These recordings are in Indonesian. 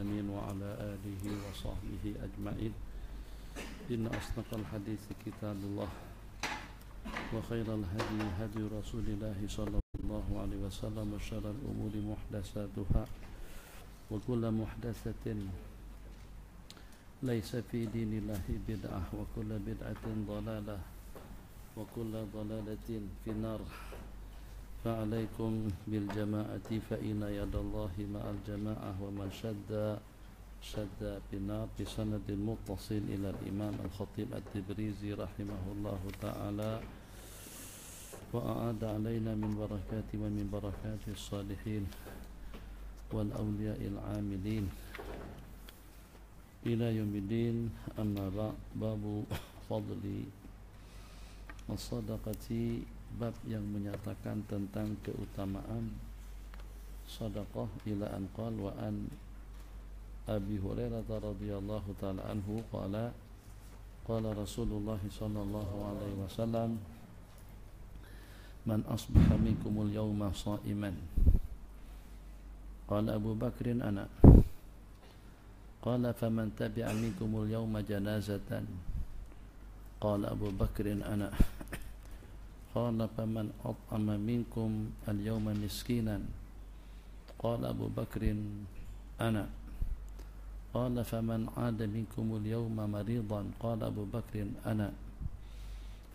الأمين وعلى آله وصحبه أجمعين إن أصدق الحديث كتاب الله وخير الهدي هدي رسول الله صلى الله عليه وسلم وشر الأمور محدثاتها وكل محدثة ليس في دين الله بدعة وكل بدعة ضلالة وكل ضلالة في النار فعليكم بالجماعة فإن يد الله مع الجماعة ومن شد شد بنا بسند متصل إلى الإمام الخطيب التبريزي رحمه الله تعالى وأعاد علينا من بركات ومن بركات الصالحين والأولياء العاملين إلى يوم الدين أما باب فضل الصدقة bab yang menyatakan tentang keutamaan sedekah ila an qal wa an Abi Hurairah radhiyallahu taala anhu qala qala Rasulullah sallallahu alaihi wasallam man asbaha minkumul yawma sha'iman qala Abu Bakr ana qala faman tabi'a minkumul yawma janazatan qala Abu Bakr ana قال فمن أطعم منكم اليوم مسكينا قال أبو بكر أنا قال فمن عاد منكم اليوم مريضا قال أبو بكر أنا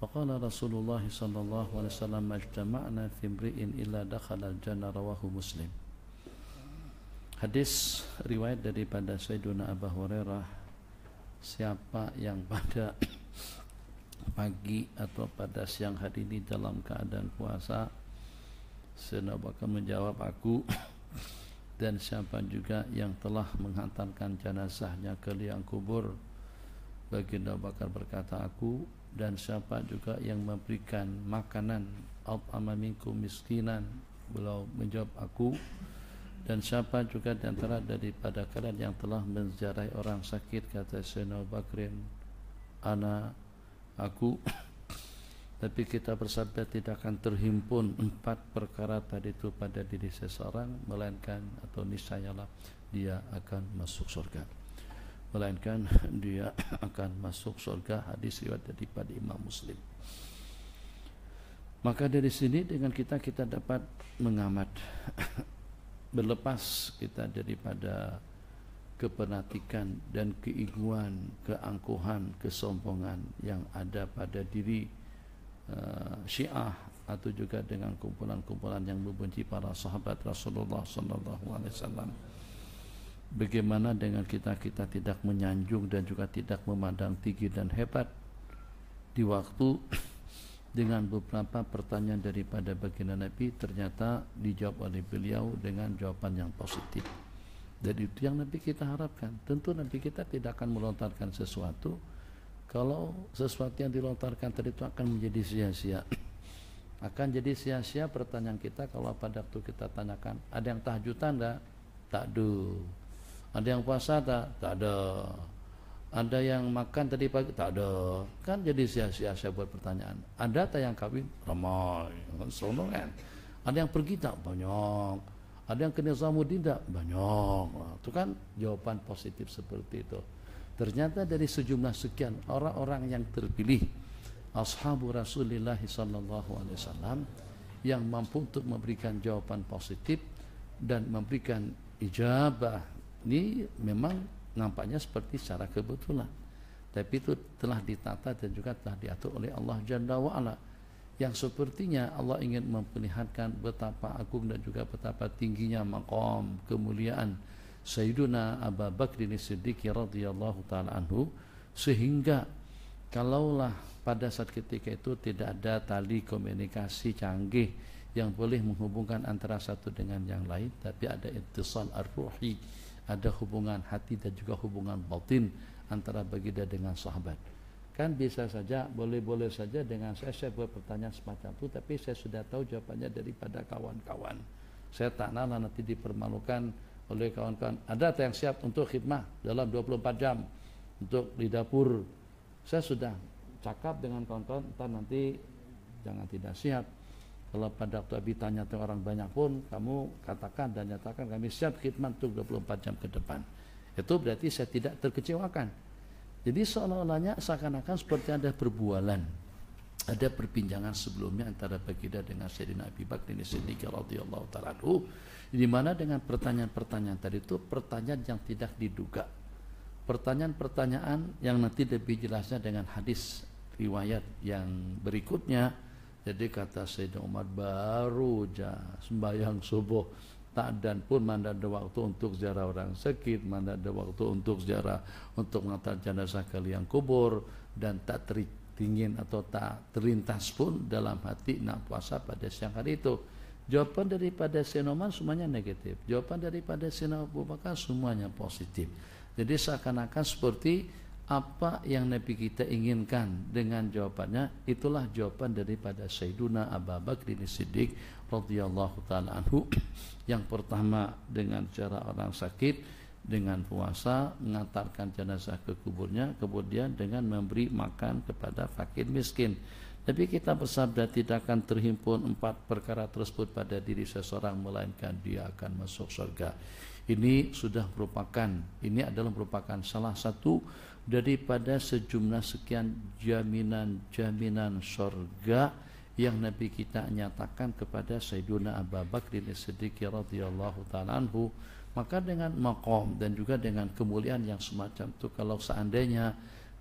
فقال رسول الله صلى الله عليه وسلم ما اجتمعنا في امرئ إلا دخل الجنة رواه مسلم Hadis riwayat daripada Sayyiduna Abu Hurairah Siapa yang pada pagi atau pada siang hari ini dalam keadaan puasa senabakan menjawab aku dan siapa juga yang telah menghantarkan jenazahnya ke liang kubur bagi bakar berkata aku dan siapa juga yang memberikan makanan amaminku miskinan beliau menjawab aku dan siapa juga diantara antara daripada kalian yang telah menziarahi orang sakit kata Sayyidina Bakrin anak aku tapi kita bersabda tidak akan terhimpun empat perkara tadi itu pada diri seseorang melainkan atau niscayalah dia akan masuk surga melainkan dia akan masuk surga hadis riwayat daripada Imam Muslim maka dari sini dengan kita kita dapat mengamat berlepas kita daripada kepenatikan dan keiguan, keangkuhan, kesombongan yang ada pada diri uh, Syiah atau juga dengan kumpulan-kumpulan yang membenci para sahabat Rasulullah SAW. Bagaimana dengan kita kita tidak menyanjung dan juga tidak memandang tinggi dan hebat di waktu dengan beberapa pertanyaan daripada baginda Nabi ternyata dijawab oleh beliau dengan jawaban yang positif. Dan itu yang nanti kita harapkan. Tentu nanti kita tidak akan melontarkan sesuatu kalau sesuatu yang dilontarkan tadi itu akan menjadi sia-sia. Akan jadi sia-sia pertanyaan kita kalau pada waktu kita tanyakan, ada yang tahajud tanda Tak do. Ada yang puasa tak? Tak ada. Ada yang makan tadi pagi? Tak ada. Kan jadi sia-sia saya buat pertanyaan. Ada tak yang kawin? Ramai. Sono kan. Ada yang pergi tak? Banyak ada yang ke Nizamuddin tidak? Banyak. itu kan jawaban positif seperti itu. Ternyata dari sejumlah sekian orang-orang yang terpilih ashabu Rasulullah sallallahu alaihi wasallam yang mampu untuk memberikan jawaban positif dan memberikan ijabah. Ini memang nampaknya seperti secara kebetulan. Tapi itu telah ditata dan juga telah diatur oleh Allah Jalla wa'ala yang sepertinya Allah ingin memperlihatkan betapa agung dan juga betapa tingginya maqam kemuliaan Sayyiduna Abu Bakr Siddiq radhiyallahu taala anhu sehingga kalaulah pada saat ketika itu tidak ada tali komunikasi canggih yang boleh menghubungkan antara satu dengan yang lain tapi ada ittisal ar-ruhi ada hubungan hati dan juga hubungan batin antara baginda dengan sahabat kan bisa saja boleh-boleh saja dengan saya saya buat pertanyaan semacam itu tapi saya sudah tahu jawabannya daripada kawan-kawan saya tak nana nanti dipermalukan oleh kawan-kawan ada yang siap untuk khidmah dalam 24 jam untuk di dapur saya sudah cakap dengan kawan-kawan entah nanti jangan tidak siap kalau pada waktu Abi tanya orang banyak pun kamu katakan dan nyatakan kami siap khidmat untuk 24 jam ke depan itu berarti saya tidak terkecewakan jadi seolah-olahnya seakan-akan seperti ada perbualan, ada perbincangan sebelumnya antara baginda dengan Sayyidina Abi Bakr ini Siddiq radhiyallahu taala di mana dengan pertanyaan-pertanyaan tadi itu pertanyaan yang tidak diduga. Pertanyaan-pertanyaan yang nanti lebih jelasnya dengan hadis riwayat yang berikutnya. Jadi kata Sayyidina Umar baru ja sembahyang subuh Tak dan pun mana ada waktu untuk ziarah orang sakit, mana ada waktu untuk ziarah untuk mengantar jenazah kali yang kubur dan tak teringin atau tak terlintas pun dalam hati nak puasa pada siang hari itu. Jawaban daripada senoman semuanya negatif. Jawaban daripada Sino maka semuanya positif. Jadi seakan-akan seperti apa yang Nabi kita inginkan dengan jawabannya itulah jawaban daripada Sayyiduna Abu Bakar Siddiq radhiyallahu taala anhu yang pertama dengan cara orang sakit dengan puasa mengantarkan jenazah ke kuburnya kemudian dengan memberi makan kepada fakir miskin tapi kita bersabda tidak akan terhimpun empat perkara tersebut pada diri seseorang melainkan dia akan masuk surga ini sudah merupakan ini adalah merupakan salah satu daripada sejumlah sekian jaminan-jaminan surga yang Nabi kita nyatakan kepada Sayyiduna Abu Bakr As-Siddiq radhiyallahu taala anhu maka dengan makom dan juga dengan kemuliaan yang semacam itu kalau seandainya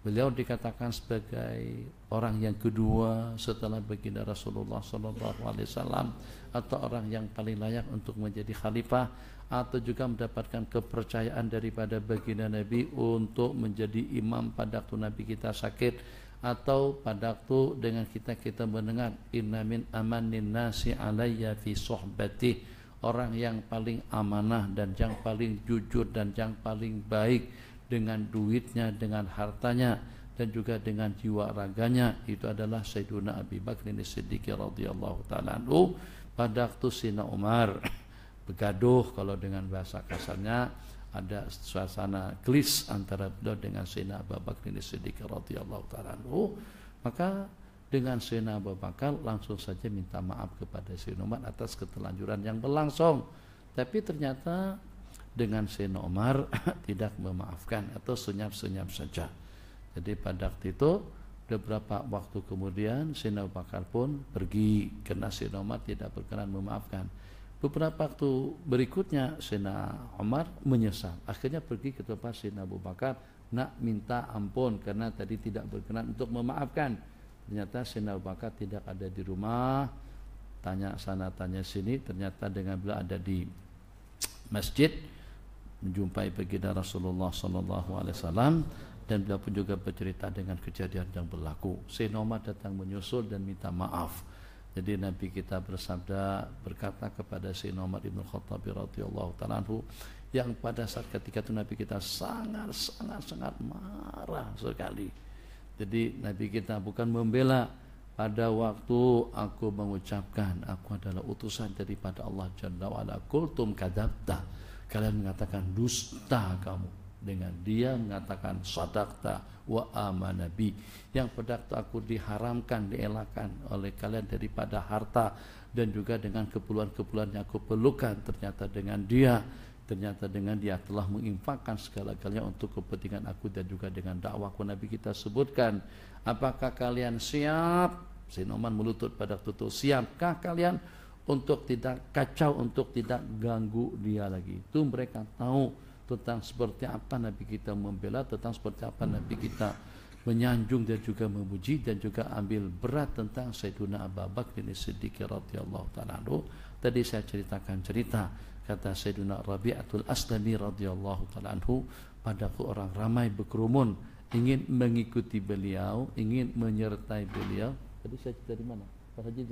beliau dikatakan sebagai orang yang kedua setelah baginda Rasulullah sallallahu alaihi wasallam atau orang yang paling layak untuk menjadi khalifah atau juga mendapatkan kepercayaan daripada baginda Nabi untuk menjadi imam pada waktu Nabi kita sakit atau pada waktu dengan kita kita mendengar inna min amanin nasi alayya fi sohbati orang yang paling amanah dan yang paling jujur dan yang paling baik dengan duitnya dengan hartanya dan juga dengan jiwa raganya itu adalah Sayyiduna Abi Bakr Siddiq radhiyallahu taala anhu pada waktu Sina Umar begaduh kalau dengan bahasa kasarnya ada suasana klis antara beliau dengan Sayyidina Abu Bakar ini roti Allah taala maka dengan Sayyidina Abu Bakar langsung saja minta maaf kepada Sayyidina Umar atas ketelanjuran yang berlangsung tapi ternyata dengan Sayyidina Umar tidak memaafkan atau senyap-senyap saja jadi pada waktu itu beberapa waktu kemudian Sayyidina Abu Bakar pun pergi karena Sayyidina Umar tidak berkenan memaafkan Beberapa waktu berikutnya Sena Omar menyesal. Akhirnya pergi ke tempat Sena Abu Bakar nak minta ampun karena tadi tidak berkenan untuk memaafkan. Ternyata Sena Abu Bakar tidak ada di rumah. Tanya sana tanya sini ternyata dengan beliau ada di masjid menjumpai baginda Rasulullah sallallahu alaihi wasallam dan beliau pun juga bercerita dengan kejadian yang berlaku. Sena Omar datang menyusul dan minta maaf. Jadi Nabi kita bersabda berkata kepada Sayyidina Umar Ibnu Khattab radhiyallahu taala yang pada saat ketika itu Nabi kita sangat sangat sangat marah sekali. Jadi Nabi kita bukan membela pada waktu aku mengucapkan aku adalah utusan daripada Allah Jalla wa kultum kadabta. Kalian mengatakan dusta kamu dengan dia mengatakan sadakta wa amanabi yang waktu aku diharamkan dielakkan oleh kalian daripada harta dan juga dengan keperluan-keperluan yang aku perlukan ternyata dengan dia ternyata dengan dia telah menginfakkan segala-galanya untuk kepentingan aku dan juga dengan dakwahku Nabi kita sebutkan apakah kalian siap Sinoman melutut pada tutup siapkah kalian untuk tidak kacau untuk tidak ganggu dia lagi itu mereka tahu tentang seperti apa Nabi kita membela, tentang seperti apa Nabi kita menyanjung dan juga memuji dan juga ambil berat tentang Sayyiduna Abu Bakar bin Siddiq radhiyallahu taala Tadi saya ceritakan cerita kata Sayyiduna Rabi'atul Aslami radhiyallahu taala anhu pada orang ramai berkerumun ingin mengikuti beliau, ingin menyertai beliau. Tadi saya cerita di mana? Pak Haji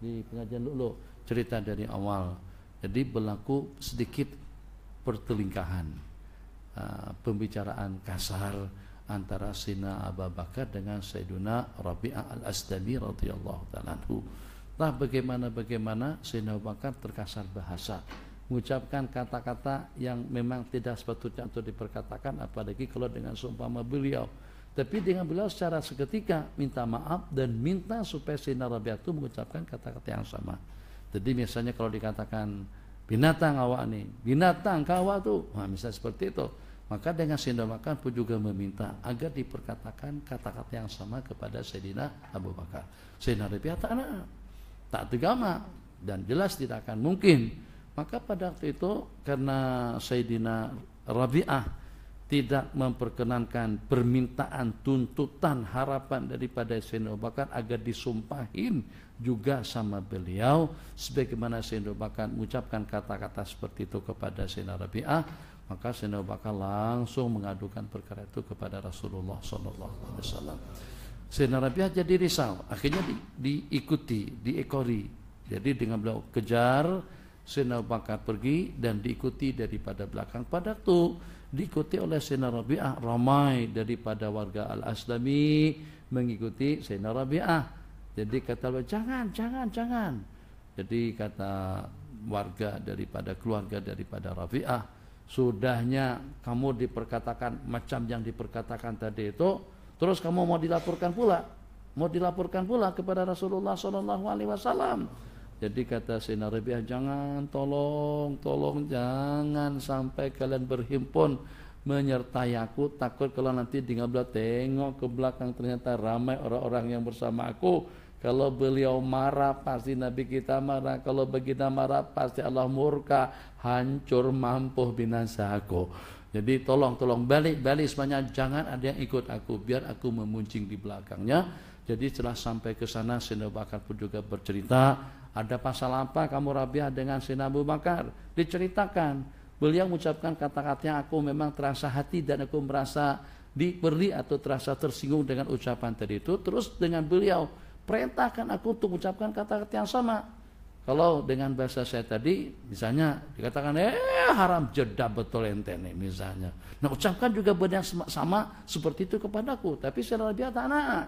Di pengajian dulu cerita dari awal. Jadi berlaku sedikit pertelingkahan uh, pembicaraan kasar antara Sina Abu Bakar dengan Sayyiduna Rabi'ah al Asdami radhiyallahu taala anhu. Lah bagaimana bagaimana Sina Abu Bakar terkasar bahasa mengucapkan kata-kata yang memang tidak sepatutnya untuk diperkatakan apalagi kalau dengan seumpama beliau tapi dengan beliau secara seketika minta maaf dan minta supaya Sina Rabi'ah itu mengucapkan kata-kata yang sama jadi misalnya kalau dikatakan binatang awak nih, binatang kawa tuh. Nah, misalnya seperti itu. Maka dengan sendok makan pun juga meminta agar diperkatakan kata-kata yang sama kepada Sayyidina Abu Bakar. Sayyidina Rabi'ah tak tak tegama dan jelas tidak akan mungkin. Maka pada waktu itu karena Sayyidina Rabi'ah tidak memperkenankan permintaan, tuntutan, harapan daripada Sayyidina Abu Bakar agar disumpahin juga sama beliau sebagaimana Sayyidina Bakar mengucapkan kata-kata seperti itu kepada Sayyidina Rabi'ah maka Sayyidina Bakar langsung mengadukan perkara itu kepada Rasulullah Sallallahu Alaihi Sayyidina Rabi'ah jadi risau akhirnya di, diikuti diekori jadi dengan beliau kejar Sayyidina Bakar pergi dan diikuti daripada belakang pada itu diikuti oleh Sayyidina Rabi'ah ramai daripada warga Al-Aslami mengikuti Sayyidina Rabi'ah jadi kata jangan, jangan, jangan. Jadi kata warga daripada keluarga daripada Rafi'ah, sudahnya kamu diperkatakan macam yang diperkatakan tadi itu, terus kamu mau dilaporkan pula, mau dilaporkan pula kepada Rasulullah Shallallahu Alaihi Wasallam. Jadi kata Sina Rabi'ah jangan tolong, tolong jangan sampai kalian berhimpun menyertai aku takut kalau nanti tinggal tengok ke belakang ternyata ramai orang-orang yang bersama aku kalau beliau marah pasti Nabi kita marah. Kalau begitu marah pasti Allah murka, hancur, mampu, binasa aku. Jadi tolong tolong balik balik semuanya jangan ada yang ikut aku biar aku memuncing di belakangnya. Jadi setelah sampai ke sana Sina Bakar pun juga bercerita ada pasal apa kamu Rabiah dengan Sina Abu Bakar diceritakan. Beliau mengucapkan kata-katanya aku memang terasa hati dan aku merasa diperli atau terasa tersinggung dengan ucapan tadi itu terus dengan beliau perintahkan aku untuk mengucapkan kata-kata yang sama. Kalau dengan bahasa saya tadi, misalnya dikatakan, eh haram jeda betul ente nih, misalnya. Nah ucapkan juga benda yang sama seperti itu kepadaku, tapi secara lebih anak.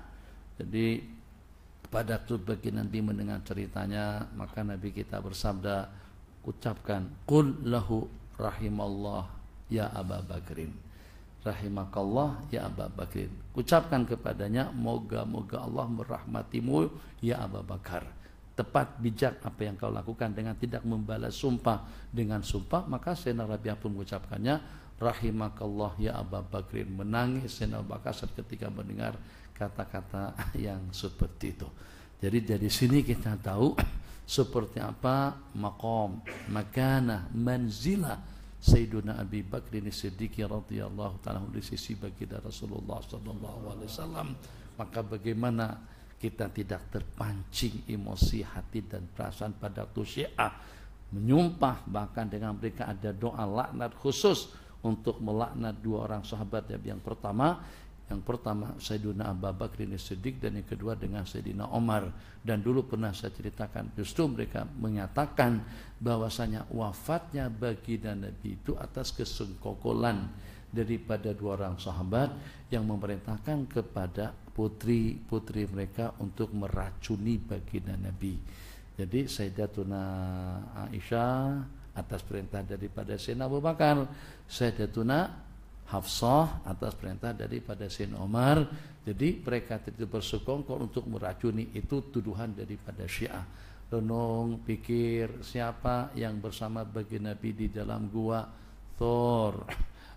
Jadi pada waktu bagi nanti mendengar ceritanya, maka Nabi kita bersabda, ucapkan, Qul lahu rahimallah ya Aba Bakrin rahimakallah ya Abu Bakrin. Ucapkan kepadanya, moga-moga Allah merahmatimu ya Abu Bakar. Tepat bijak apa yang kau lakukan dengan tidak membalas sumpah dengan sumpah, maka Sayyidina Rabi'ah pun mengucapkannya, rahimakallah ya Abu Bakrin. Menangis Sayyidina Bakar ketika mendengar kata-kata yang seperti itu. Jadi dari sini kita tahu seperti apa makom, makanah, manzilah Sayyiduna Abi Bakr Siddiq ya radhiyallahu taala di sisi baginda Rasulullah sallallahu alaihi wasallam maka bagaimana kita tidak terpancing emosi hati dan perasaan pada waktu syiah menyumpah bahkan dengan mereka ada doa laknat khusus untuk melaknat dua orang sahabat ya, yang pertama yang pertama Sayyidina Abu Bakar Siddiq dan yang kedua dengan Sayyidina Omar. Dan dulu pernah saya ceritakan justru mereka menyatakan bahwasanya wafatnya baginda Nabi itu atas kesengkokolan daripada dua orang sahabat yang memerintahkan kepada putri-putri mereka untuk meracuni baginda Nabi. Jadi Sayyidatuna Aisyah atas perintah daripada Sayyidina Abu Bakar, Sayyidatuna Hafsah atas perintah daripada Sayyidina Umar. Jadi mereka tidak bersekongkol untuk meracuni itu tuduhan daripada Syiah. Renung, pikir siapa yang bersama bagi Nabi di dalam gua Thor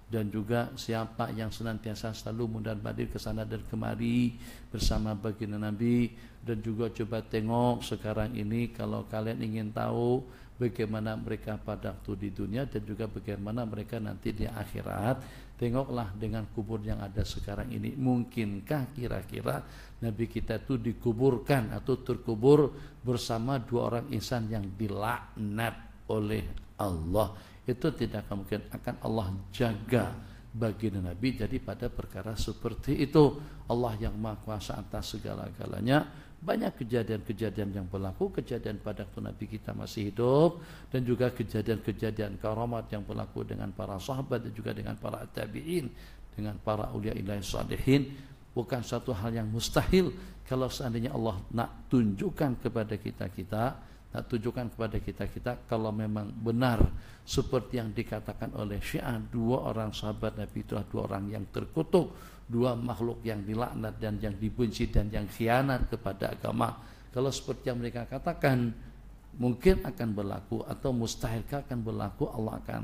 dan juga siapa yang senantiasa selalu mudah badir ke sana dan kemari bersama baginda Nabi dan juga coba tengok sekarang ini kalau kalian ingin tahu bagaimana mereka pada waktu di dunia dan juga bagaimana mereka nanti di akhirat tengoklah dengan kubur yang ada sekarang ini mungkinkah kira-kira Nabi kita itu dikuburkan atau terkubur bersama dua orang insan yang dilaknat oleh Allah itu tidak akan mungkin akan Allah jaga bagi Nabi jadi pada perkara seperti itu Allah yang maha kuasa atas segala-galanya banyak kejadian-kejadian yang berlaku kejadian pada waktu Nabi kita masih hidup dan juga kejadian-kejadian karamat yang berlaku dengan para sahabat dan juga dengan para tabi'in dengan para ulia ilahi salihin bukan satu hal yang mustahil kalau seandainya Allah nak tunjukkan kepada kita kita nak tunjukkan kepada kita kita kalau memang benar seperti yang dikatakan oleh Syiah dua orang sahabat Nabi adalah dua orang yang terkutuk dua makhluk yang dilaknat dan yang dibenci dan yang khianat kepada agama kalau seperti yang mereka katakan mungkin akan berlaku atau mustahilkah akan berlaku Allah akan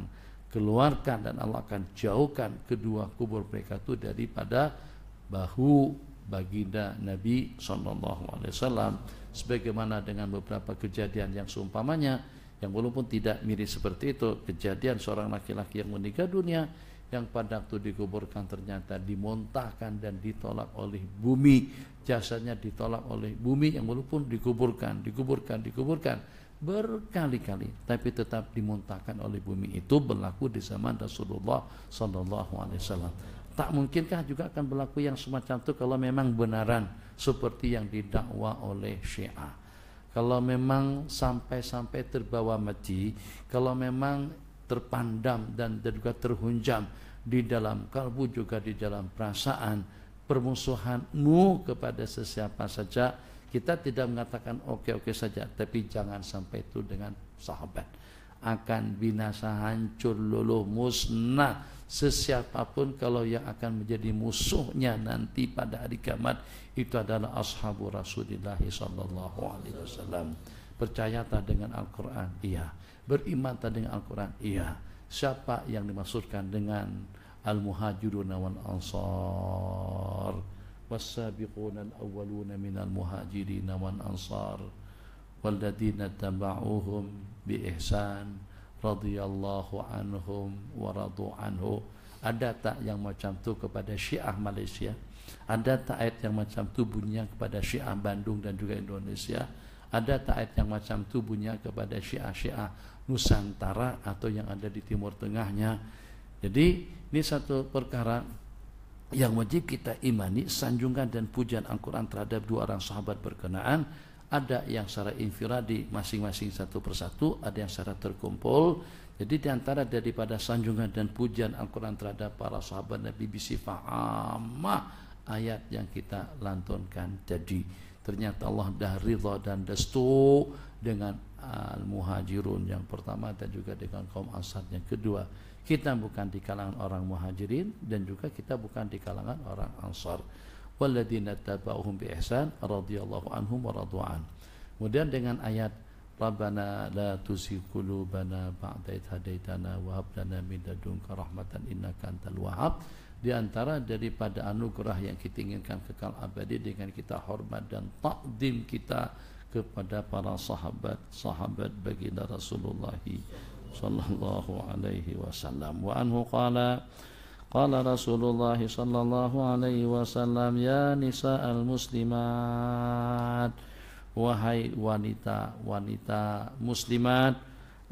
keluarkan dan Allah akan jauhkan kedua kubur mereka itu daripada bahu baginda Nabi Shallallahu Alaihi Wasallam sebagaimana dengan beberapa kejadian yang seumpamanya yang walaupun tidak mirip seperti itu kejadian seorang laki-laki yang meninggal dunia yang pada waktu dikuburkan ternyata dimuntahkan dan ditolak oleh bumi jasadnya ditolak oleh bumi yang walaupun dikuburkan dikuburkan dikuburkan berkali-kali tapi tetap dimuntahkan oleh bumi itu berlaku di zaman Rasulullah Sallallahu Alaihi Wasallam tak mungkinkah juga akan berlaku yang semacam itu kalau memang benaran seperti yang didakwa oleh Syiah kalau memang sampai-sampai terbawa mati, kalau memang terpandam dan juga terhunjam di dalam kalbu juga di dalam perasaan permusuhanmu kepada sesiapa saja kita tidak mengatakan oke-oke saja tapi jangan sampai itu dengan sahabat akan binasa hancur luluh musnah sesiapapun kalau yang akan menjadi musuhnya nanti pada hari kiamat itu adalah ashabu rasulillahi sallallahu alaihi wasallam. Percaya tak dengan Al-Quran? Iya. Beriman tak dengan Al-Quran? Iya. Siapa yang dimaksudkan dengan Al-Muhajirun wal Ansar? والسابقون الأولون من المهاجرين والأنصار والذين تبعوهم بإحسان رضي الله عنهم ورضوا عنه ada tak yang macam tu kepada Syiah Malaysia ada tak ayat yang macam tu bunyinya kepada Syiah Bandung dan juga Indonesia ada taat yang macam tubuhnya kepada syiah-syiah Nusantara atau yang ada di Timur Tengahnya. Jadi ini satu perkara yang wajib kita imani sanjungan dan pujian Al-Quran terhadap dua orang sahabat berkenaan ada yang secara infiradi masing-masing satu persatu ada yang secara terkumpul jadi diantara daripada sanjungan dan pujian Al-Quran terhadap para sahabat Nabi bisifah amah ayat yang kita lantunkan jadi Ternyata Allah dah ridha dan destu dengan ah, al-muhajirun yang pertama dan juga dengan kaum asad yang kedua. Kita bukan di kalangan orang muhajirin dan juga kita bukan di kalangan orang ansar. Walladina taba'uhum bi ihsan radhiyallahu anhum wa radu'an. Kemudian dengan ayat Rabbana la tuzigh qulubana ba'da idh hadaitana wa hab lana min ladunka rahmatan innaka antal wahhab. Di antara daripada anugerah yang kita inginkan kekal abadi dengan kita hormat dan takdim kita kepada para sahabat sahabat baginda Rasulullah sallallahu alaihi wasallam wa anhu qala qala Rasulullah sallallahu alaihi wasallam ya nisa muslimat wahai wanita-wanita muslimat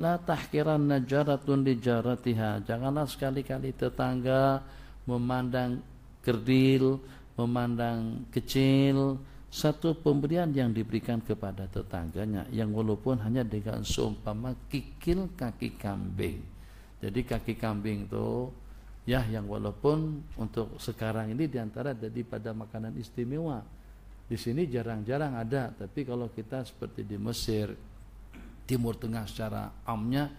la tahkiran najaratun li jaratiha janganlah sekali-kali tetangga memandang kerdil, memandang kecil, satu pemberian yang diberikan kepada tetangganya yang walaupun hanya dengan seumpama kikil kaki kambing. Jadi kaki kambing itu ya yang walaupun untuk sekarang ini diantara jadi pada makanan istimewa. Di sini jarang-jarang ada, tapi kalau kita seperti di Mesir, Timur Tengah secara amnya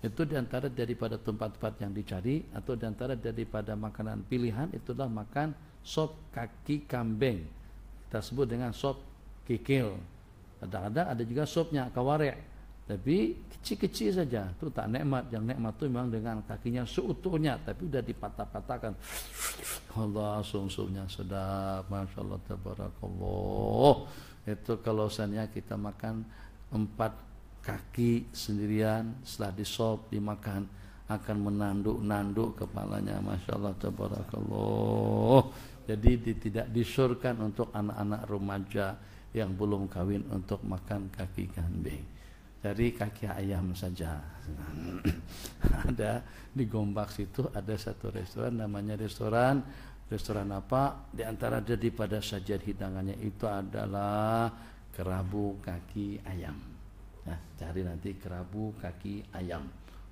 itu diantara daripada tempat-tempat yang dicari atau diantara daripada makanan pilihan itulah makan sop kaki kambing kita sebut dengan sop kikil kadang-kadang ada juga sopnya kawarek tapi kecil-kecil saja itu tak nikmat yang nikmat itu memang dengan kakinya seutuhnya tapi udah dipatah-patahkan Allah sumsumnya sedap masya Allah tabarakallah itu kalau seandainya kita makan empat kaki sendirian setelah disop dimakan akan menanduk-nanduk kepalanya Masya Allah tabarakallah jadi tidak disurkan untuk anak-anak remaja yang belum kawin untuk makan kaki kambing dari kaki ayam saja ada di Gombak situ ada satu restoran namanya restoran restoran apa di antara jadi pada sajian hidangannya itu adalah kerabu kaki ayam Nah, cari nanti kerabu kaki ayam.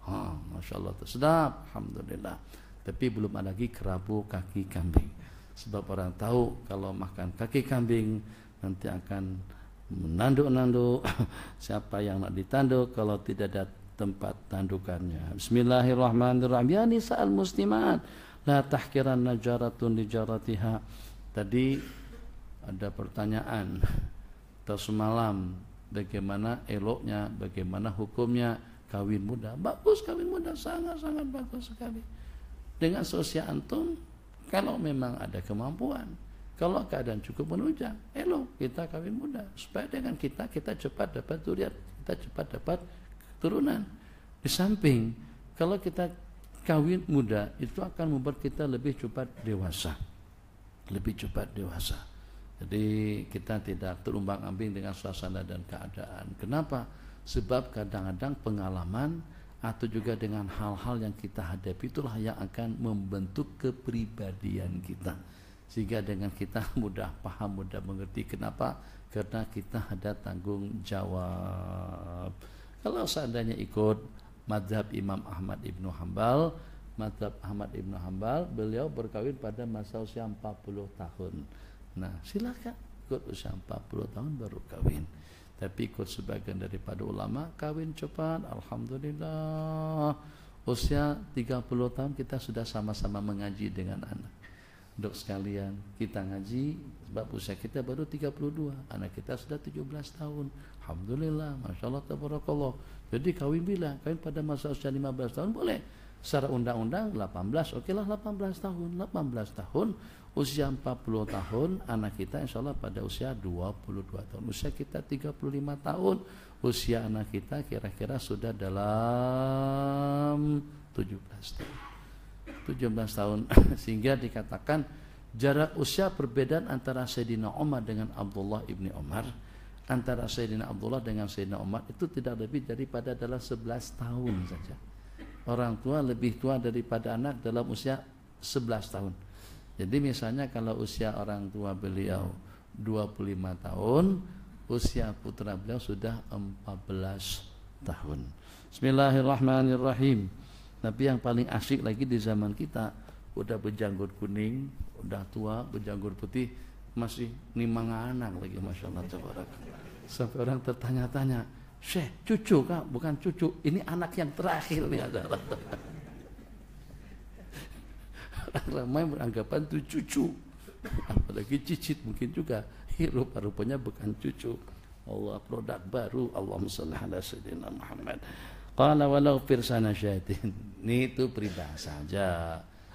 Ha, Masya Allah itu sedap. Alhamdulillah. Tapi belum ada lagi kerabu kaki kambing. Sebab orang tahu kalau makan kaki kambing nanti akan menanduk-nanduk siapa yang nak ditanduk kalau tidak ada tempat tandukannya. Bismillahirrahmanirrahim. Ya nisa al muslimat la tahkiran najaratun dijaratiha. Tadi ada pertanyaan. Terus malam bagaimana eloknya, bagaimana hukumnya kawin muda. Bagus kawin muda, sangat-sangat bagus sekali. Dengan sosial antum, kalau memang ada kemampuan, kalau keadaan cukup menunjang, elok kita kawin muda. Supaya dengan kita, kita cepat dapat durian, kita cepat dapat turunan Di samping, kalau kita kawin muda, itu akan membuat kita lebih cepat dewasa. Lebih cepat dewasa. Jadi kita tidak terumbang ambing dengan suasana dan keadaan. Kenapa? Sebab kadang-kadang pengalaman atau juga dengan hal-hal yang kita hadapi itulah yang akan membentuk kepribadian kita. Sehingga dengan kita mudah paham, mudah mengerti kenapa? Karena kita ada tanggung jawab. Kalau seandainya ikut madhab Imam Ahmad Ibnu Hambal, madhab Ahmad Ibnu Hambal, beliau berkawin pada masa usia 40 tahun. Nah, silakan ikut usia 40 tahun baru kawin. Tapi ikut sebagian daripada ulama kawin cepat, alhamdulillah. Usia 30 tahun kita sudah sama-sama mengaji dengan anak. Dok sekalian, kita ngaji sebab usia kita baru 32, anak kita sudah 17 tahun. Alhamdulillah, Masya Allah, Tabarakallah. Jadi kawin bila? Kawin pada masa usia 15 tahun boleh. Secara undang-undang 18, oke lah 18 tahun. 18 tahun usia 40 tahun anak kita insya Allah pada usia 22 tahun usia kita 35 tahun usia anak kita kira-kira sudah dalam 17 tahun 17 tahun sehingga dikatakan jarak usia perbedaan antara Sayyidina Umar dengan Abdullah ibni Umar antara Sayyidina Abdullah dengan Sayyidina Umar itu tidak lebih daripada dalam 11 tahun saja orang tua lebih tua daripada anak dalam usia 11 tahun jadi misalnya kalau usia orang tua beliau 25 tahun, usia putra beliau sudah 14 tahun. Bismillahirrahmanirrahim. Tapi yang paling asik lagi di zaman kita udah berjanggut kuning, udah tua, berjanggut putih, masih nimang anak lagi masya Allah sampai orang tertanya-tanya Syekh cucu kak bukan cucu ini anak yang terakhir nih adalah Orang ramai beranggapan itu cucu. Apalagi cicit mungkin juga. Hirup rupanya bukan cucu. Allah produk baru. Allah salli ala sayyidina Muhammad. Qala walau firsana syaitin. Ini itu peribahasa saja.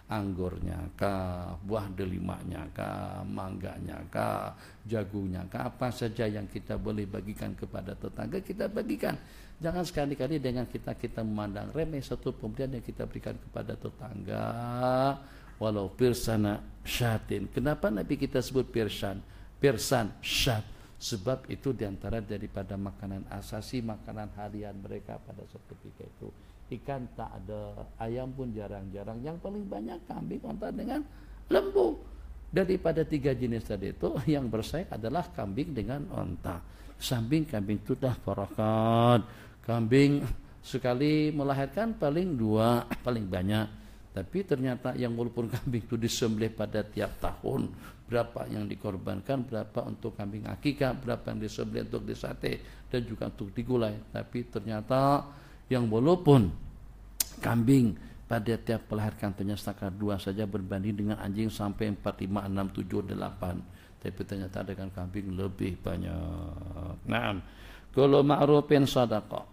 Anggurnya kah, buah delimanya kah, mangganya kah, jagunya kah, apa saja yang kita boleh bagikan kepada tetangga kita bagikan. Jangan sekali-kali dengan kita kita memandang remeh satu pemberian yang kita berikan kepada tetangga walau pirsana syatin. Kenapa Nabi kita sebut pirsan? Pirsan syat. Sebab itu diantara daripada makanan asasi, makanan harian mereka pada suatu ketika itu. Ikan tak ada, ayam pun jarang-jarang. Yang paling banyak kambing, onta dengan lembu. Daripada tiga jenis tadi itu, yang bersaing adalah kambing dengan onta. Samping kambing itu dah parakat. Kambing sekali melahirkan paling dua, paling banyak tapi ternyata yang walaupun kambing itu disembelih pada tiap tahun, berapa yang dikorbankan, berapa untuk kambing akikah, berapa yang disembelih untuk disate dan juga untuk digulai. Tapi ternyata yang walaupun kambing pada tiap pelahirkan tentunya setakat dua saja berbanding dengan anjing sampai 4, 5, 6, 7, 8 tapi ternyata dengan kambing lebih banyak nah kalau ma'rufin sadaqah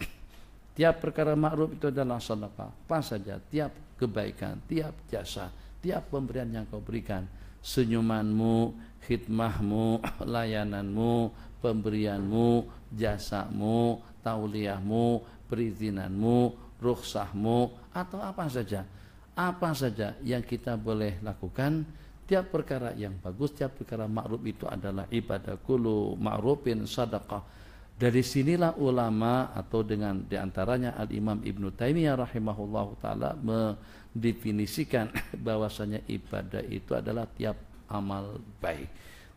Tiap perkara ma'ruf itu adalah sedekah. Apa saja, tiap kebaikan, tiap jasa, tiap pemberian yang kau berikan, senyumanmu, khidmahmu, layananmu, pemberianmu, jasamu, tauliahmu, perizinanmu, ruhsahmu, atau apa saja. Apa saja yang kita boleh lakukan, tiap perkara yang bagus, tiap perkara ma'ruf itu adalah ibadah kulu ma'rufin sadaqah dari sinilah ulama atau dengan diantaranya Al Imam Ibn Taimiyah rahimahullah taala mendefinisikan bahwasanya ibadah itu adalah tiap amal baik.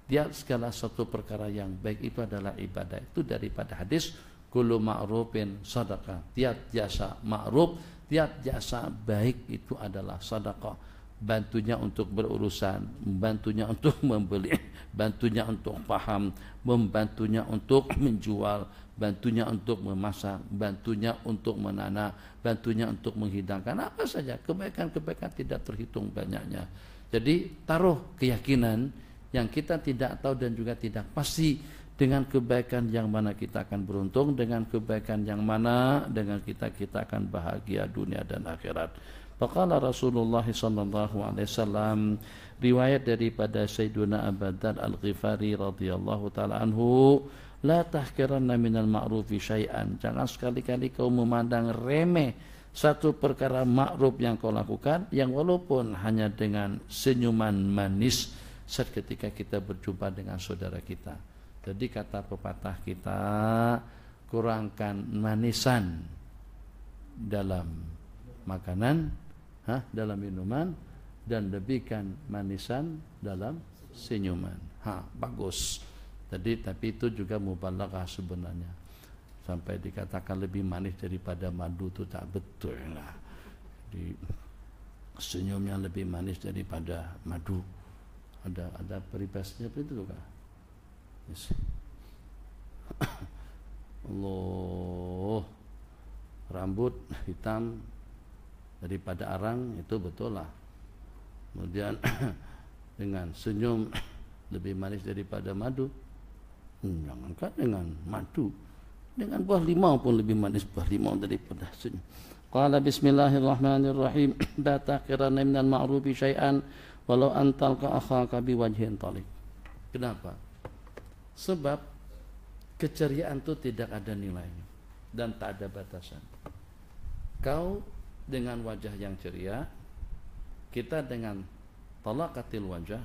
Tiap segala satu perkara yang baik itu adalah ibadah. Itu daripada hadis kullu ma'rufin sadaqah. Tiap jasa ma'ruf, tiap jasa baik itu adalah sadaqah bantunya untuk berurusan, bantunya untuk membeli, bantunya untuk paham, membantunya untuk menjual, bantunya untuk memasak, bantunya untuk menanam, bantunya untuk menghidangkan apa saja. Kebaikan-kebaikan tidak terhitung banyaknya. Jadi taruh keyakinan yang kita tidak tahu dan juga tidak pasti dengan kebaikan yang mana kita akan beruntung, dengan kebaikan yang mana dengan kita kita akan bahagia dunia dan akhirat. Faqala Rasulullah sallallahu alaihi wasallam riwayat daripada Sayyiduna Abadan Al-Ghifari radhiyallahu taala anhu la tahkiranna minal ma'rufi syai'an jangan sekali-kali kau memandang remeh satu perkara ma'ruf yang kau lakukan yang walaupun hanya dengan senyuman manis saat ketika kita berjumpa dengan saudara kita jadi kata pepatah kita kurangkan manisan dalam makanan Hah? dalam minuman dan lebihkan manisan dalam senyuman. Ha, bagus. Tadi tapi itu juga mubalaghah sebenarnya. Sampai dikatakan lebih manis daripada madu itu tak betul lah. senyumnya lebih manis daripada madu. Ada ada peribasnya begitu juga. Yes. Allah rambut hitam daripada arang itu betul lah kemudian dengan senyum lebih manis daripada madu hmm, jangankan dengan madu dengan buah limau pun lebih manis buah limau daripada senyum qala bismillahirrahmanirrahim la taqiranna minal ma'rufi syai'an walau antal ka akhaka bi wajhin talik kenapa sebab keceriaan itu tidak ada nilainya dan tak ada batasan kau dengan wajah yang ceria kita dengan tolak katil wajah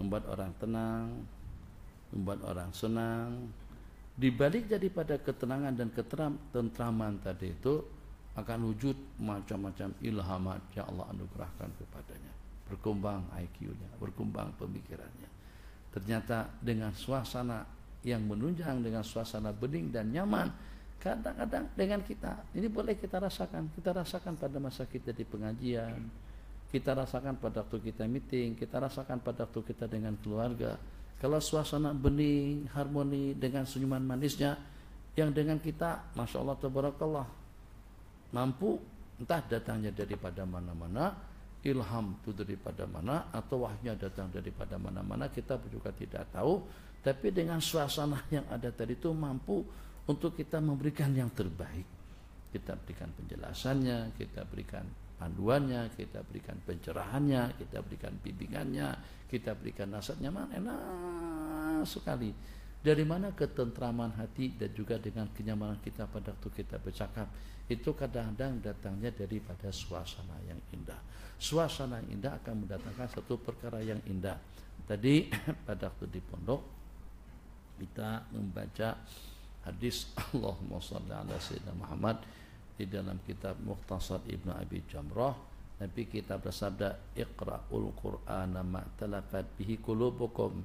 membuat orang tenang membuat orang senang dibalik jadi pada ketenangan dan keteram, tentraman tadi itu akan wujud macam-macam ilhamat yang Allah anugerahkan kepadanya berkembang IQ-nya berkembang pemikirannya ternyata dengan suasana yang menunjang dengan suasana bening dan nyaman kadang-kadang dengan kita ini boleh kita rasakan kita rasakan pada masa kita di pengajian kita rasakan pada waktu kita meeting kita rasakan pada waktu kita dengan keluarga kalau suasana bening harmoni dengan senyuman manisnya yang dengan kita masya Allah tabarakallah mampu entah datangnya daripada mana-mana ilham itu daripada mana atau wahnya datang daripada mana-mana kita juga tidak tahu tapi dengan suasana yang ada tadi itu mampu untuk kita memberikan yang terbaik. Kita berikan penjelasannya, kita berikan panduannya, kita berikan pencerahannya, kita berikan bimbingannya, kita berikan nasihatnya, mana enak sekali. Dari mana ketentraman hati dan juga dengan kenyamanan kita pada waktu kita bercakap itu kadang-kadang datangnya daripada suasana yang indah. Suasana yang indah akan mendatangkan satu perkara yang indah. Tadi pada waktu di pondok kita membaca hadis Allahumma salli ala sayyidina Muhammad di dalam kitab Mukhtasar Ibnu Abi Jamrah Nabi kita bersabda Iqra'ul Qur'ana ma'talafat bihi kulubukum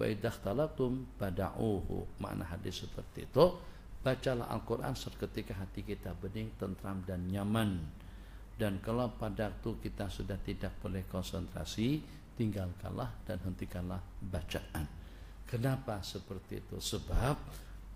wa idhtalatum bada'uhu makna hadis seperti itu bacalah Al-Qur'an seketika hati kita bening tentram dan nyaman dan kalau pada waktu kita sudah tidak boleh konsentrasi tinggalkanlah dan hentikanlah bacaan kenapa seperti itu sebab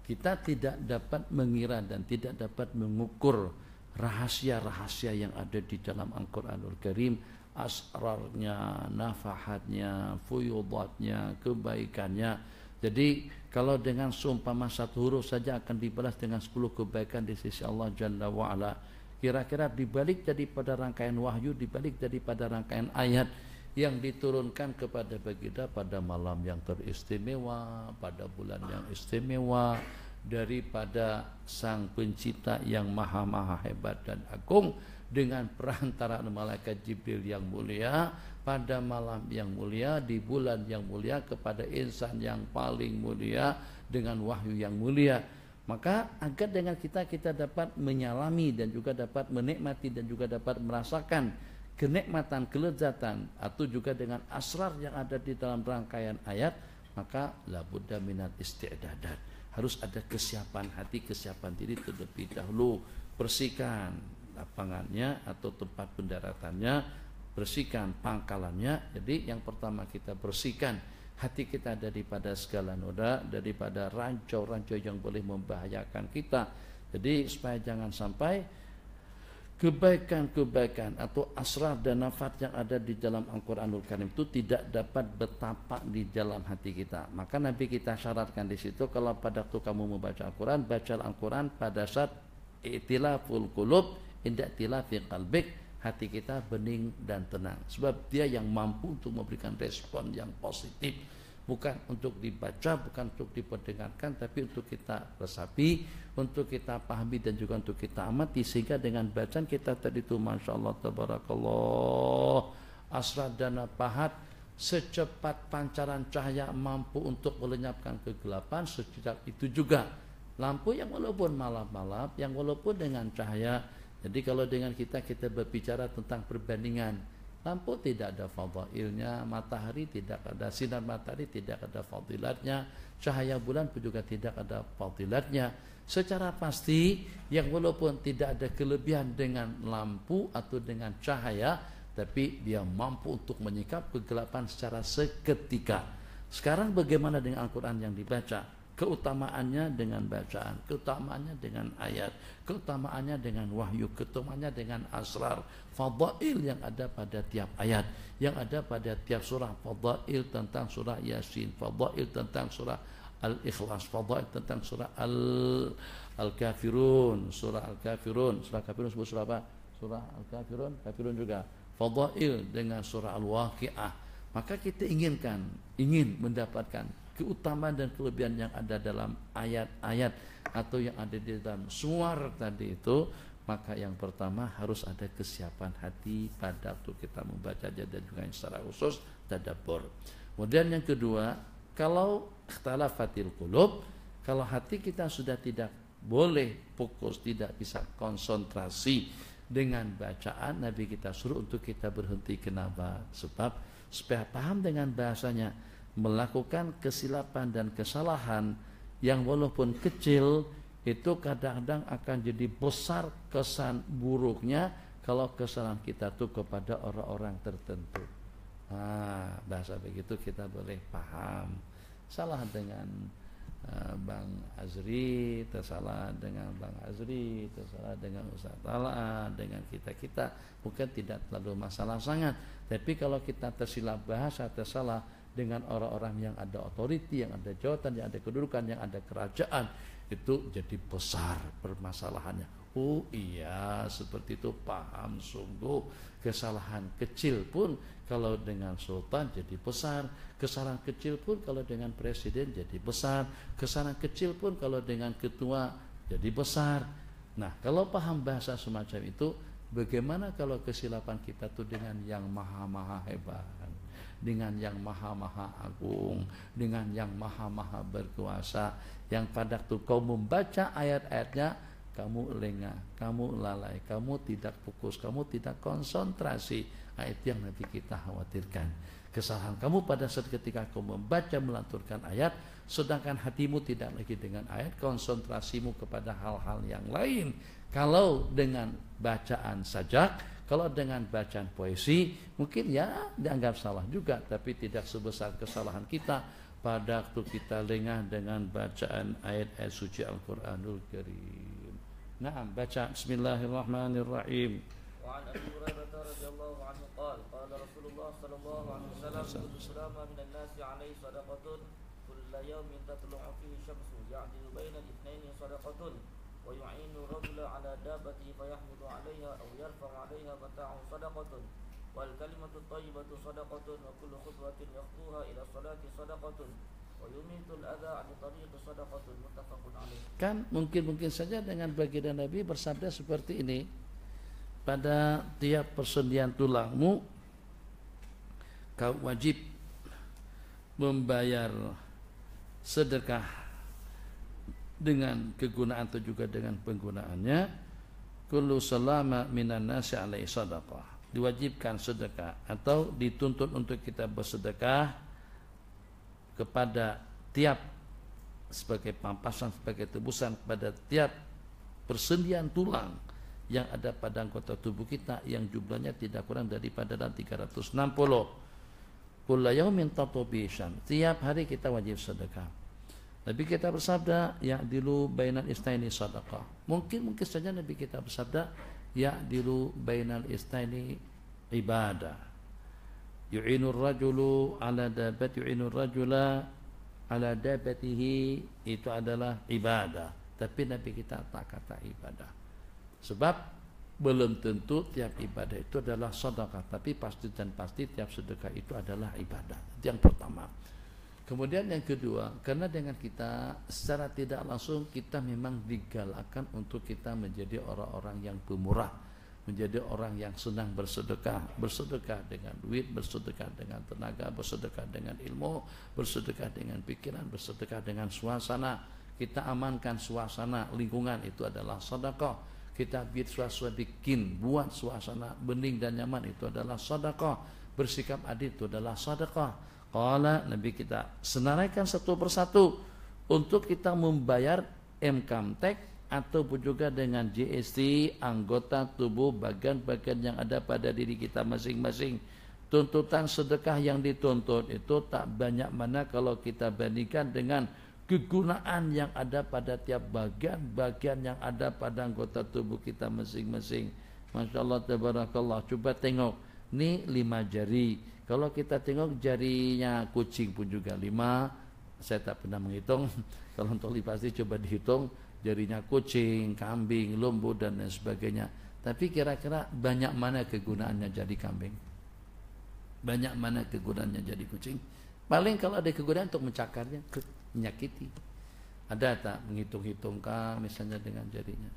kita tidak dapat mengira dan tidak dapat mengukur rahasia-rahasia yang ada di dalam Al-Quranul Karim asrarnya, nafahatnya, fuyudatnya, kebaikannya. Jadi kalau dengan sumpah satu huruf saja akan dibalas dengan sepuluh kebaikan di sisi Allah Jalla wa'ala. Kira-kira dibalik daripada rangkaian wahyu, dibalik daripada rangkaian ayat, yang diturunkan kepada baginda pada malam yang teristimewa, pada bulan yang istimewa daripada sang pencipta yang maha-maha hebat dan agung dengan perantaraan malaikat Jibril yang mulia pada malam yang mulia di bulan yang mulia kepada insan yang paling mulia dengan wahyu yang mulia maka agar dengan kita kita dapat menyalami dan juga dapat menikmati dan juga dapat merasakan kenikmatan, kelezatan atau juga dengan asrar yang ada di dalam rangkaian ayat maka labudda minat isti'dadat harus ada kesiapan hati, kesiapan diri terlebih dahulu bersihkan lapangannya atau tempat pendaratannya bersihkan pangkalannya jadi yang pertama kita bersihkan hati kita daripada segala noda daripada ranjau-ranjau yang boleh membahayakan kita jadi supaya jangan sampai kebaikan-kebaikan atau asrar dan nafat yang ada di dalam Al-Quranul Karim itu tidak dapat bertapak di dalam hati kita. Maka Nabi kita syaratkan di situ kalau pada waktu kamu membaca Al-Quran, baca Al-Quran pada saat itilaful kulub, indak tilafi qalbik, hati kita bening dan tenang. Sebab dia yang mampu untuk memberikan respon yang positif bukan untuk dibaca, bukan untuk diperdengarkan, tapi untuk kita resapi, untuk kita pahami dan juga untuk kita amati sehingga dengan bacaan kita tadi itu masya Allah tabarakallah asradana pahat secepat pancaran cahaya mampu untuk melenyapkan kegelapan secepat itu juga lampu yang walaupun malam-malam yang walaupun dengan cahaya jadi kalau dengan kita kita berbicara tentang perbandingan Lampu tidak ada fadailnya, matahari tidak ada, sinar matahari tidak ada fadilatnya, cahaya bulan pun juga tidak ada fadilatnya. Secara pasti yang walaupun tidak ada kelebihan dengan lampu atau dengan cahaya, tapi dia mampu untuk menyikap kegelapan secara seketika. Sekarang bagaimana dengan Al-Quran yang dibaca? keutamaannya dengan bacaan, keutamaannya dengan ayat, keutamaannya dengan wahyu, keutamaannya dengan asrar, fadail yang ada pada tiap ayat yang ada pada tiap surah fadail tentang surah yasin fadail tentang surah al-ikhlas fadail tentang surah al al-kafirun surah al-kafirun surah kafirun sebut surah apa surah al-kafirun kafirun juga fadail dengan surah al-waqiah maka kita inginkan ingin mendapatkan keutamaan dan kelebihan yang ada dalam ayat-ayat atau yang ada di dalam suar tadi itu maka yang pertama harus ada kesiapan hati pada waktu kita membaca dan juga secara khusus tadabur. Kemudian yang kedua, kalau ikhtalafatil qulub, kalau hati kita sudah tidak boleh fokus, tidak bisa konsentrasi dengan bacaan Nabi kita suruh untuk kita berhenti kenapa? Sebab supaya paham dengan bahasanya melakukan kesilapan dan kesalahan yang walaupun kecil itu kadang-kadang akan jadi besar kesan buruknya kalau kesalahan kita itu kepada orang-orang tertentu. Nah, bahasa begitu kita boleh paham. Salah dengan uh, Bang Azri, tersalah dengan Bang Azri, tersalah dengan Ustaz Tala, dengan kita-kita bukan tidak terlalu masalah sangat. Tapi kalau kita tersilap bahasa, tersalah dengan orang-orang yang ada otoriti, yang ada jawatan, yang ada kedudukan, yang ada kerajaan, itu jadi besar permasalahannya. Oh iya, seperti itu paham sungguh. Kesalahan kecil pun kalau dengan sultan jadi besar, kesalahan kecil pun kalau dengan presiden jadi besar, kesalahan kecil pun kalau dengan ketua jadi besar. Nah, kalau paham bahasa semacam itu, bagaimana kalau kesilapan kita tuh dengan yang maha-maha hebat? dengan yang maha-maha agung, dengan yang maha-maha berkuasa yang pada waktu kau membaca ayat-ayatnya kamu lengah, kamu lalai, kamu tidak fokus, kamu tidak konsentrasi. ayat nah, yang nanti kita khawatirkan. Kesalahan kamu pada saat ketika kau membaca melanturkan ayat, sedangkan hatimu tidak lagi dengan ayat, konsentrasimu kepada hal-hal yang lain. Kalau dengan bacaan sajak, kalau dengan bacaan puisi, mungkin ya dianggap salah juga, tapi tidak sebesar kesalahan kita pada waktu kita lengah dengan bacaan ayat-ayat suci Al-Qur'anul Karim. Nah, baca bismillahirrahmanirrahim. kan mungkin-mungkin saja dengan baginda Nabi bersabda seperti ini pada tiap persendian tulangmu kau wajib membayar sedekah dengan kegunaan atau juga dengan penggunaannya kullu salama minan nasi alaihi sadaqah diwajibkan sedekah atau dituntut untuk kita bersedekah kepada tiap sebagai pampasan sebagai tebusan kepada tiap persendian tulang yang ada pada anggota tubuh kita yang jumlahnya tidak kurang daripada 360 kulla yaumin tatubi tiap hari kita wajib sedekah Nabi kita bersabda ya dilu bainal istaini sedekah mungkin mungkin saja Nabi kita bersabda ya dilu bainal istaini ibadah yu'inur rajulu ala dabat yu'inur rajula ala dabatihi itu adalah ibadah. Tapi Nabi kita tak kata ibadah. Sebab belum tentu tiap ibadah itu adalah sedekah, tapi pasti dan pasti tiap sedekah itu adalah ibadah. Itu yang pertama. Kemudian yang kedua, karena dengan kita secara tidak langsung kita memang digalakkan untuk kita menjadi orang-orang yang pemurah menjadi orang yang senang bersedekah, bersedekah dengan duit, bersedekah dengan tenaga, bersedekah dengan ilmu, bersedekah dengan pikiran, bersedekah dengan suasana. Kita amankan suasana lingkungan itu adalah sedekah. Kita buat suasana bikin, buat suasana bening dan nyaman itu adalah sedekah. Bersikap adil itu adalah sedekah. Kala Nabi kita senaraikan satu persatu untuk kita membayar MKMTEK ataupun juga dengan GST anggota tubuh bagian-bagian yang ada pada diri kita masing-masing tuntutan sedekah yang dituntut itu tak banyak mana kalau kita bandingkan dengan kegunaan yang ada pada tiap bagian-bagian yang ada pada anggota tubuh kita masing-masing Masya Allah tabarakallah coba tengok ini lima jari kalau kita tengok jarinya kucing pun juga lima saya tak pernah menghitung kalau untuk pasti coba dihitung jadinya kucing, kambing, lumbu dan lain sebagainya. Tapi kira-kira banyak mana kegunaannya jadi kambing? Banyak mana kegunaannya jadi kucing? Paling kalau ada kegunaan untuk mencakarnya, menyakiti. Ada tak menghitung-hitungkah misalnya dengan jarinya?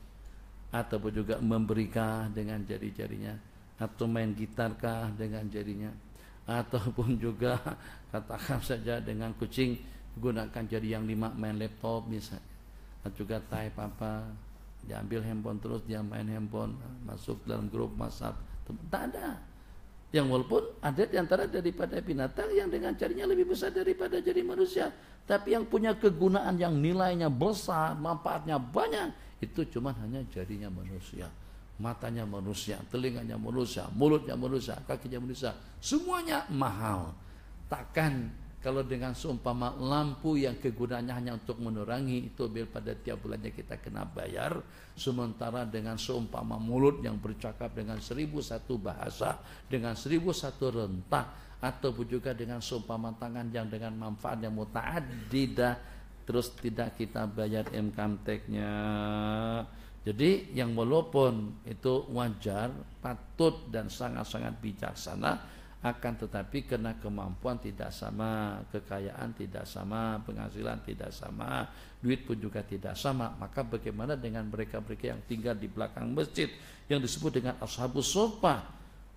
Ataupun juga memberikah dengan jari-jarinya? Atau main gitarkah dengan jarinya? Ataupun juga katakan saja dengan kucing gunakan jari yang lima main laptop misalnya juga type papa diambil handphone terus dia main handphone masuk dalam grup WhatsApp tak ada yang walaupun ada di antara daripada binatang yang dengan jarinya lebih besar daripada jari manusia tapi yang punya kegunaan yang nilainya besar manfaatnya banyak itu cuma hanya jarinya manusia matanya manusia, telinganya manusia, mulutnya manusia, kakinya manusia, semuanya mahal. Takkan kalau dengan seumpama lampu yang kegunaannya hanya untuk menerangi itu bil pada tiap bulannya kita kena bayar. Sementara dengan seumpama mulut yang bercakap dengan seribu satu bahasa, dengan seribu satu rentah, ataupun juga dengan seumpama tangan yang dengan manfaat yang tidak terus tidak kita bayar MKMTEK-nya. Jadi yang walaupun itu wajar, patut dan sangat-sangat bijaksana akan tetapi kena kemampuan tidak sama, kekayaan tidak sama, penghasilan tidak sama, duit pun juga tidak sama. Maka bagaimana dengan mereka-mereka yang tinggal di belakang masjid yang disebut dengan ashabus sofa?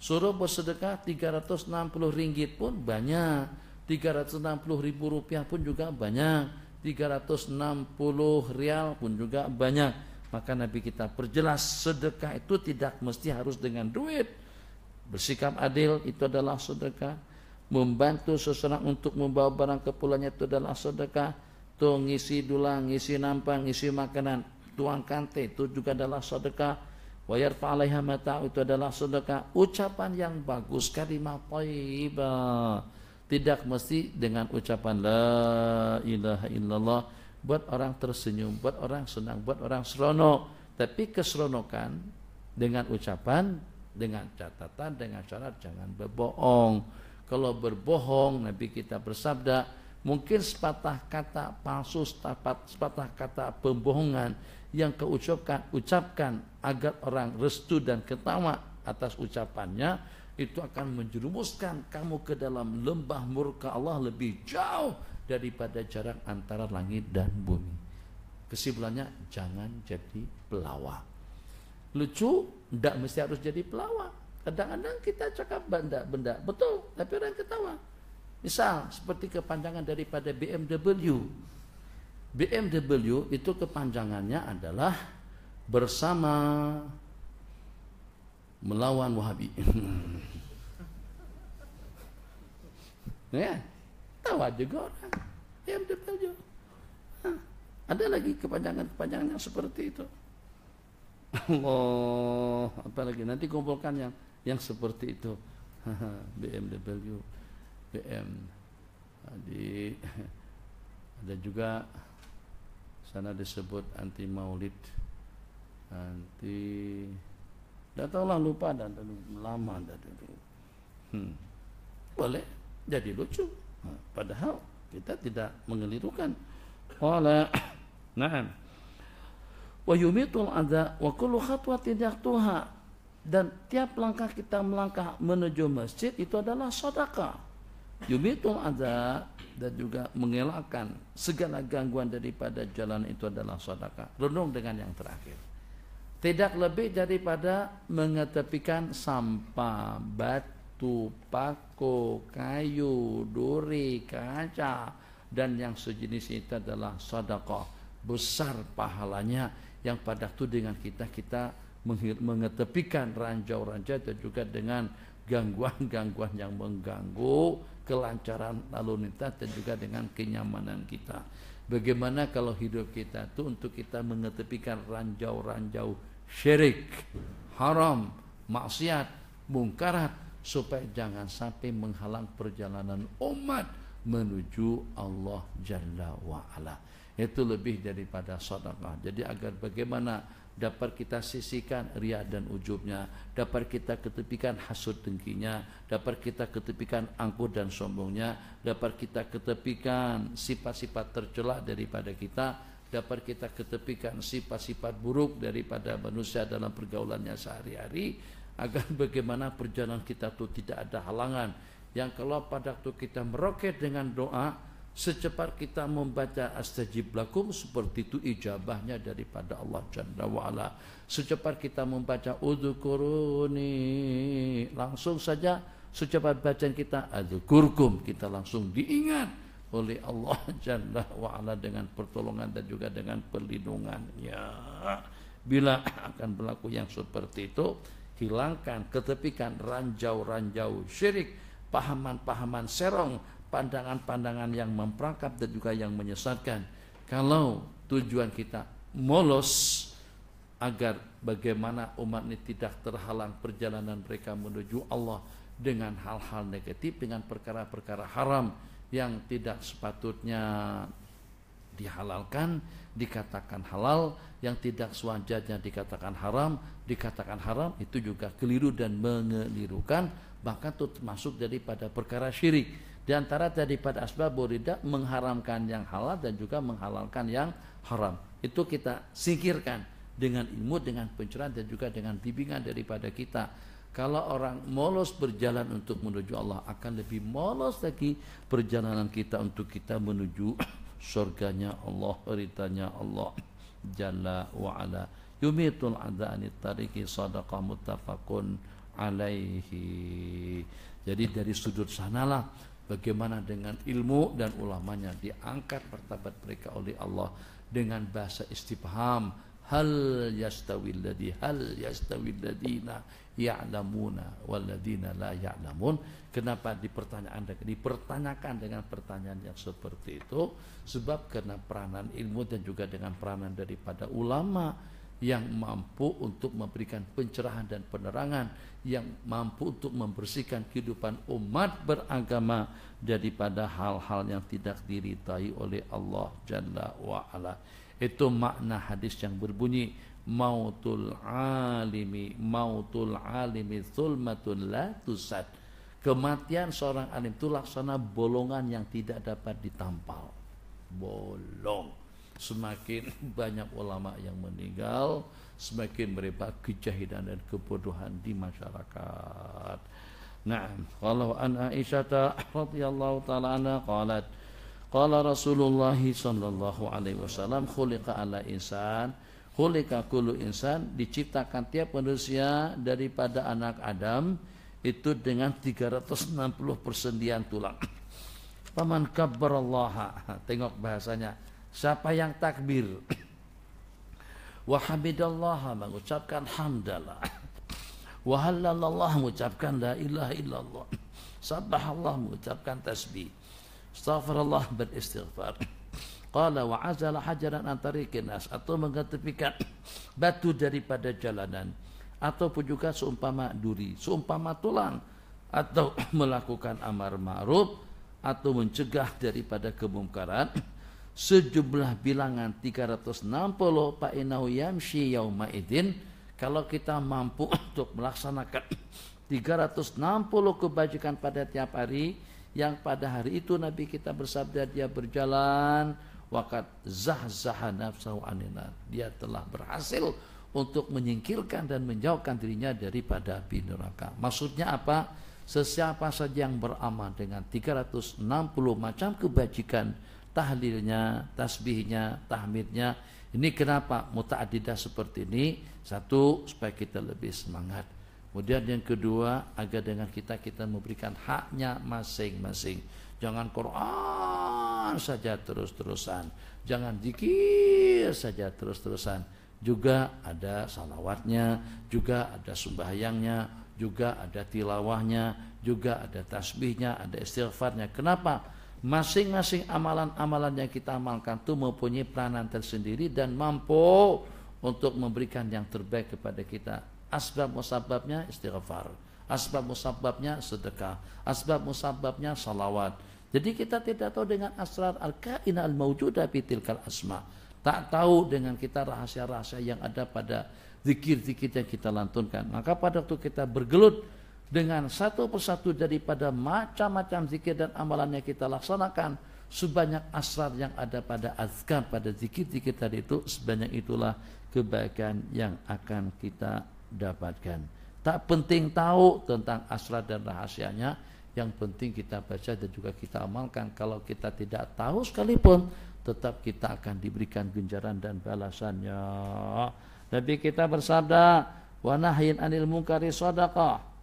Suruh bersedekah 360 ringgit pun banyak, 360 ribu rupiah pun juga banyak, 360 rial pun juga banyak. Maka Nabi kita perjelas sedekah itu tidak mesti harus dengan duit Bersikap adil itu adalah sedekah. Membantu seseorang untuk membawa barang ke pulangnya itu adalah sedekah. Tuh ngisi dulang, ngisi nampang, ngisi makanan. Tuang kante itu juga adalah sedekah. Wayar fa'alaiha mata itu adalah sedekah. Ucapan yang bagus, kalimat thayyibah. Tidak mesti dengan ucapan la ilaha illallah. Buat orang tersenyum, buat orang senang, buat orang seronok. Tapi keseronokan dengan ucapan dengan catatan dengan syarat jangan berbohong kalau berbohong Nabi kita bersabda mungkin sepatah kata palsu sepatah kata pembohongan yang keucapkan ucapkan agar orang restu dan ketawa atas ucapannya itu akan menjerumuskan kamu ke dalam lembah murka Allah lebih jauh daripada jarak antara langit dan bumi. Kesimpulannya jangan jadi pelawak lucu, tidak mesti harus jadi pelawak. Kadang-kadang kita cakap benda-benda, betul, tapi orang ketawa. Misal, seperti kepanjangan daripada BMW. BMW itu kepanjangannya adalah bersama melawan Wahabi. ya, tawa juga orang. BMW. Nah, ada lagi kepanjangan-kepanjangan yang seperti itu. Allah apalagi nanti kumpulkan yang yang seperti itu BMW BM di ada juga sana disebut anti maulid anti tidak tahulah lupa dan lama dan hmm. boleh jadi lucu padahal kita tidak mengelirukan oleh na'am wa yumitul adza wa kullu khatwatin yaqtuha dan tiap langkah kita melangkah menuju masjid itu adalah sedekah yumitul adza dan juga mengelakkan segala gangguan daripada jalan itu adalah sedekah renung dengan yang terakhir tidak lebih daripada mengetepikan sampah batu paku kayu duri kaca dan yang sejenis itu adalah sedekah besar pahalanya yang pada waktu dengan kita kita mengetepikan ranjau-ranjau dan juga dengan gangguan-gangguan yang mengganggu kelancaran lalu lintas dan juga dengan kenyamanan kita. Bagaimana kalau hidup kita itu untuk kita mengetepikan ranjau-ranjau syirik, haram, maksiat, mungkarat supaya jangan sampai menghalang perjalanan umat menuju Allah Jalla wa'ala itu lebih daripada sedekah. Jadi agar bagaimana dapat kita sisihkan ria dan ujubnya, dapat kita ketepikan hasut dengkinya, dapat kita ketepikan angkuh dan sombongnya, dapat kita ketepikan sifat-sifat tercela daripada kita, dapat kita ketepikan sifat-sifat buruk daripada manusia dalam pergaulannya sehari-hari agar bagaimana perjalanan kita itu tidak ada halangan yang kalau pada waktu kita meroket dengan doa secepat kita membaca astajib lakum seperti itu ijabahnya daripada Allah Jalla wa'ala secepat kita membaca udhukuruni langsung saja secepat bacaan kita adhukurkum kita langsung diingat oleh Allah Jalla wa'ala dengan pertolongan dan juga dengan perlindungannya bila akan berlaku yang seperti itu hilangkan ketepikan ranjau-ranjau syirik pahaman-pahaman serong pandangan-pandangan yang memperangkap dan juga yang menyesatkan. Kalau tujuan kita molos agar bagaimana umat ini tidak terhalang perjalanan mereka menuju Allah dengan hal-hal negatif, dengan perkara-perkara haram yang tidak sepatutnya dihalalkan dikatakan halal yang tidak sewajarnya dikatakan haram dikatakan haram itu juga keliru dan mengelirukan bahkan itu termasuk daripada perkara syirik di antara daripada asbab burida mengharamkan yang halal dan juga menghalalkan yang haram. Itu kita singkirkan dengan ilmu, dengan pencerahan dan juga dengan bimbingan daripada kita. Kalau orang molos berjalan untuk menuju Allah akan lebih molos lagi perjalanan kita untuk kita menuju surganya Allah, ridanya Allah Jalla wa ala. Yumitul adza anit tariqi sadaqah muttafaqun alaihi. Jadi dari sudut sanalah Bagaimana dengan ilmu dan ulamanya diangkat pertabat mereka oleh Allah dengan bahasa istifham hal yastawil ladhi hal yastawil ladina ya'lamuna wal ladina la ya'lamun kenapa dengan dipertanyakan dengan pertanyaan yang seperti itu sebab karena peranan ilmu dan juga dengan peranan daripada ulama yang mampu untuk memberikan pencerahan dan penerangan, yang mampu untuk membersihkan kehidupan umat beragama daripada hal-hal yang tidak diridai oleh Allah Jalla wa ala. Itu makna hadis yang berbunyi mautul alimi mautul alimi zulmatun la tusad. Kematian seorang alim itu laksana bolongan yang tidak dapat ditampal. Bolong semakin banyak ulama yang meninggal, semakin merebak kejahilan dan kebodohan di masyarakat. Naam, kalau an Aisyah radhiyallahu taala anha qalat Qala Rasulullah sallallahu alaihi wasallam khuliqa ala insan khuliqa kullu insan diciptakan tiap manusia daripada anak Adam itu dengan 360 persendian tulang. Paman kabar Allah. Tengok bahasanya. Siapa yang takbir Wa hamidallaha mengucapkan hamdallah. Wa halalallah mengucapkan la ilaha illallah Sabahallah mengucapkan tasbih Astaghfirullah beristighfar Qala wa azala hajaran antarikinas Atau mengetepikan batu daripada jalanan atau pun juga seumpama duri Seumpama tulang Atau melakukan amar ma'ruf Atau mencegah daripada kemungkaran sejumlah bilangan 360 fa'inahu yamshi yauma idin kalau kita mampu untuk melaksanakan 360 kebajikan pada tiap hari yang pada hari itu Nabi kita bersabda dia berjalan wakat zahzaha nafsahu aninat dia telah berhasil untuk menyingkirkan dan menjauhkan dirinya daripada api neraka. Maksudnya apa? Sesiapa saja yang beramal dengan 360 macam kebajikan tahlilnya, tasbihnya, tahmidnya. Ini kenapa muta'adidah seperti ini? Satu, supaya kita lebih semangat. Kemudian yang kedua, agar dengan kita kita memberikan haknya masing-masing. Jangan Quran saja terus-terusan. Jangan zikir saja terus-terusan. Juga ada salawatnya, juga ada sembahyangnya, juga ada tilawahnya, juga ada tasbihnya, ada istighfarnya. Kenapa? masing-masing amalan-amalan yang kita amalkan itu mempunyai peranan tersendiri dan mampu untuk memberikan yang terbaik kepada kita. Asbab musababnya istighfar, asbab musababnya sedekah, asbab musababnya salawat. Jadi kita tidak tahu dengan asrar al kain al-mawjuda bitilkal asma. Tak tahu dengan kita rahasia-rahasia yang ada pada zikir-zikir yang kita lantunkan. Maka pada waktu kita bergelut dengan satu persatu daripada macam-macam zikir dan amalan yang kita laksanakan sebanyak asrar yang ada pada azkar pada zikir-zikir tadi itu sebanyak itulah kebaikan yang akan kita dapatkan tak penting tahu tentang asrar dan rahasianya yang penting kita baca dan juga kita amalkan kalau kita tidak tahu sekalipun tetap kita akan diberikan ganjaran dan balasannya Nabi kita bersabda wa nahyin anil munkari sadaqah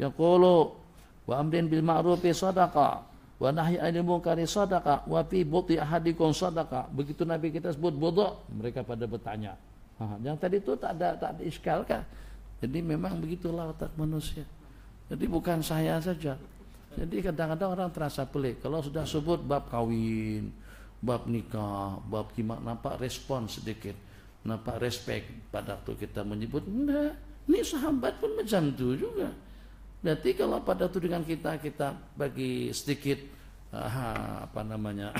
yaqulu wa amrin bil ma'rufi sadaqah wa nahi anil munkari sadaqah wa fi buti ahadikum sadaqah begitu nabi kita sebut bodoh mereka pada bertanya yang tadi itu tak ada tak ada iskal kah jadi memang begitulah otak manusia jadi bukan saya saja jadi kadang-kadang orang terasa pelik kalau sudah sebut bab kawin bab nikah bab gimana nampak respon sedikit nampak respect pada waktu kita menyebut enggak ini sahabat pun macam itu juga Berarti kalau pada tudingan kita kita bagi sedikit uh, apa namanya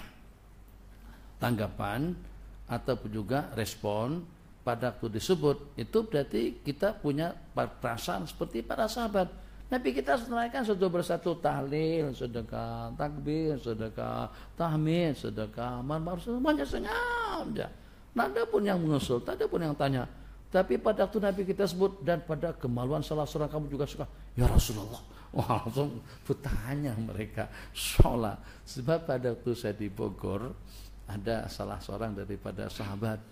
tanggapan ataupun juga respon pada waktu disebut itu berarti kita punya perasaan seperti para sahabat. Nabi kita senaikan sudah bersatu tahlil, sedekah, takbir, sedekah, tahmid, sedekah, manfaat, semuanya senyap. Tidak ada pun yang mengusul, tidak ada pun yang tanya tapi pada waktu Nabi kita sebut dan pada kemaluan salah seorang kamu juga suka, ya Rasulullah. Wah, langsung bertanya mereka sholat. Sebab pada waktu saya di Bogor ada salah seorang daripada sahabat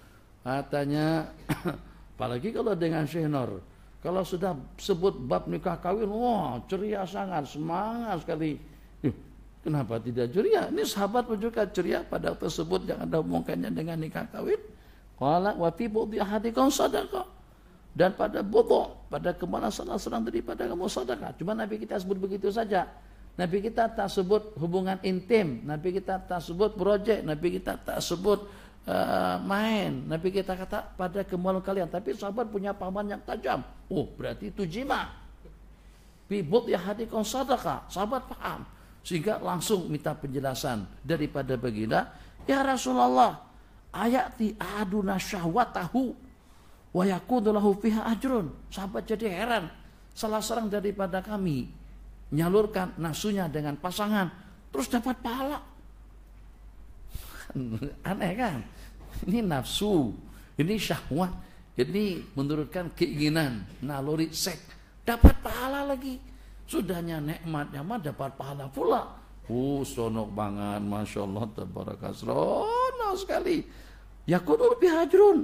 katanya, apalagi kalau dengan Syehnor, kalau sudah sebut bab nikah kawin, wah ceria sangat, semangat sekali. Kenapa tidak ceria? Ini sahabat pun juga ceria pada waktu tersebut yang ada hubungannya dengan nikah kawin. Qala wa fi kau ahadikum sadaqah. Dan pada bodoh, pada kemana salah seorang daripada kamu sadaqah. Cuma Nabi kita sebut begitu saja. Nabi kita tak sebut hubungan intim, Nabi kita tak sebut projek, Nabi kita tak sebut uh, main, Nabi kita kata pada kemaluan kalian. Tapi sahabat punya paman yang tajam. Oh, berarti itu jima. Bibut ya hati sadaqah. Sahabat paham. Sehingga langsung minta penjelasan daripada baginda, "Ya Rasulullah, ayati aduna syahwatahu wa yakunu lahu fiha ajrun. Sahabat jadi heran. Salah seorang daripada kami nyalurkan nasunya dengan pasangan terus dapat pahala. Aneh kan? Ini nafsu, ini syahwat, ini menurutkan keinginan, naluri seks, dapat pahala lagi. Sudahnya nikmat mah dapat pahala pula. Uh, sonok banget, masya Allah, tabarakasrono sekali urbi hajrun.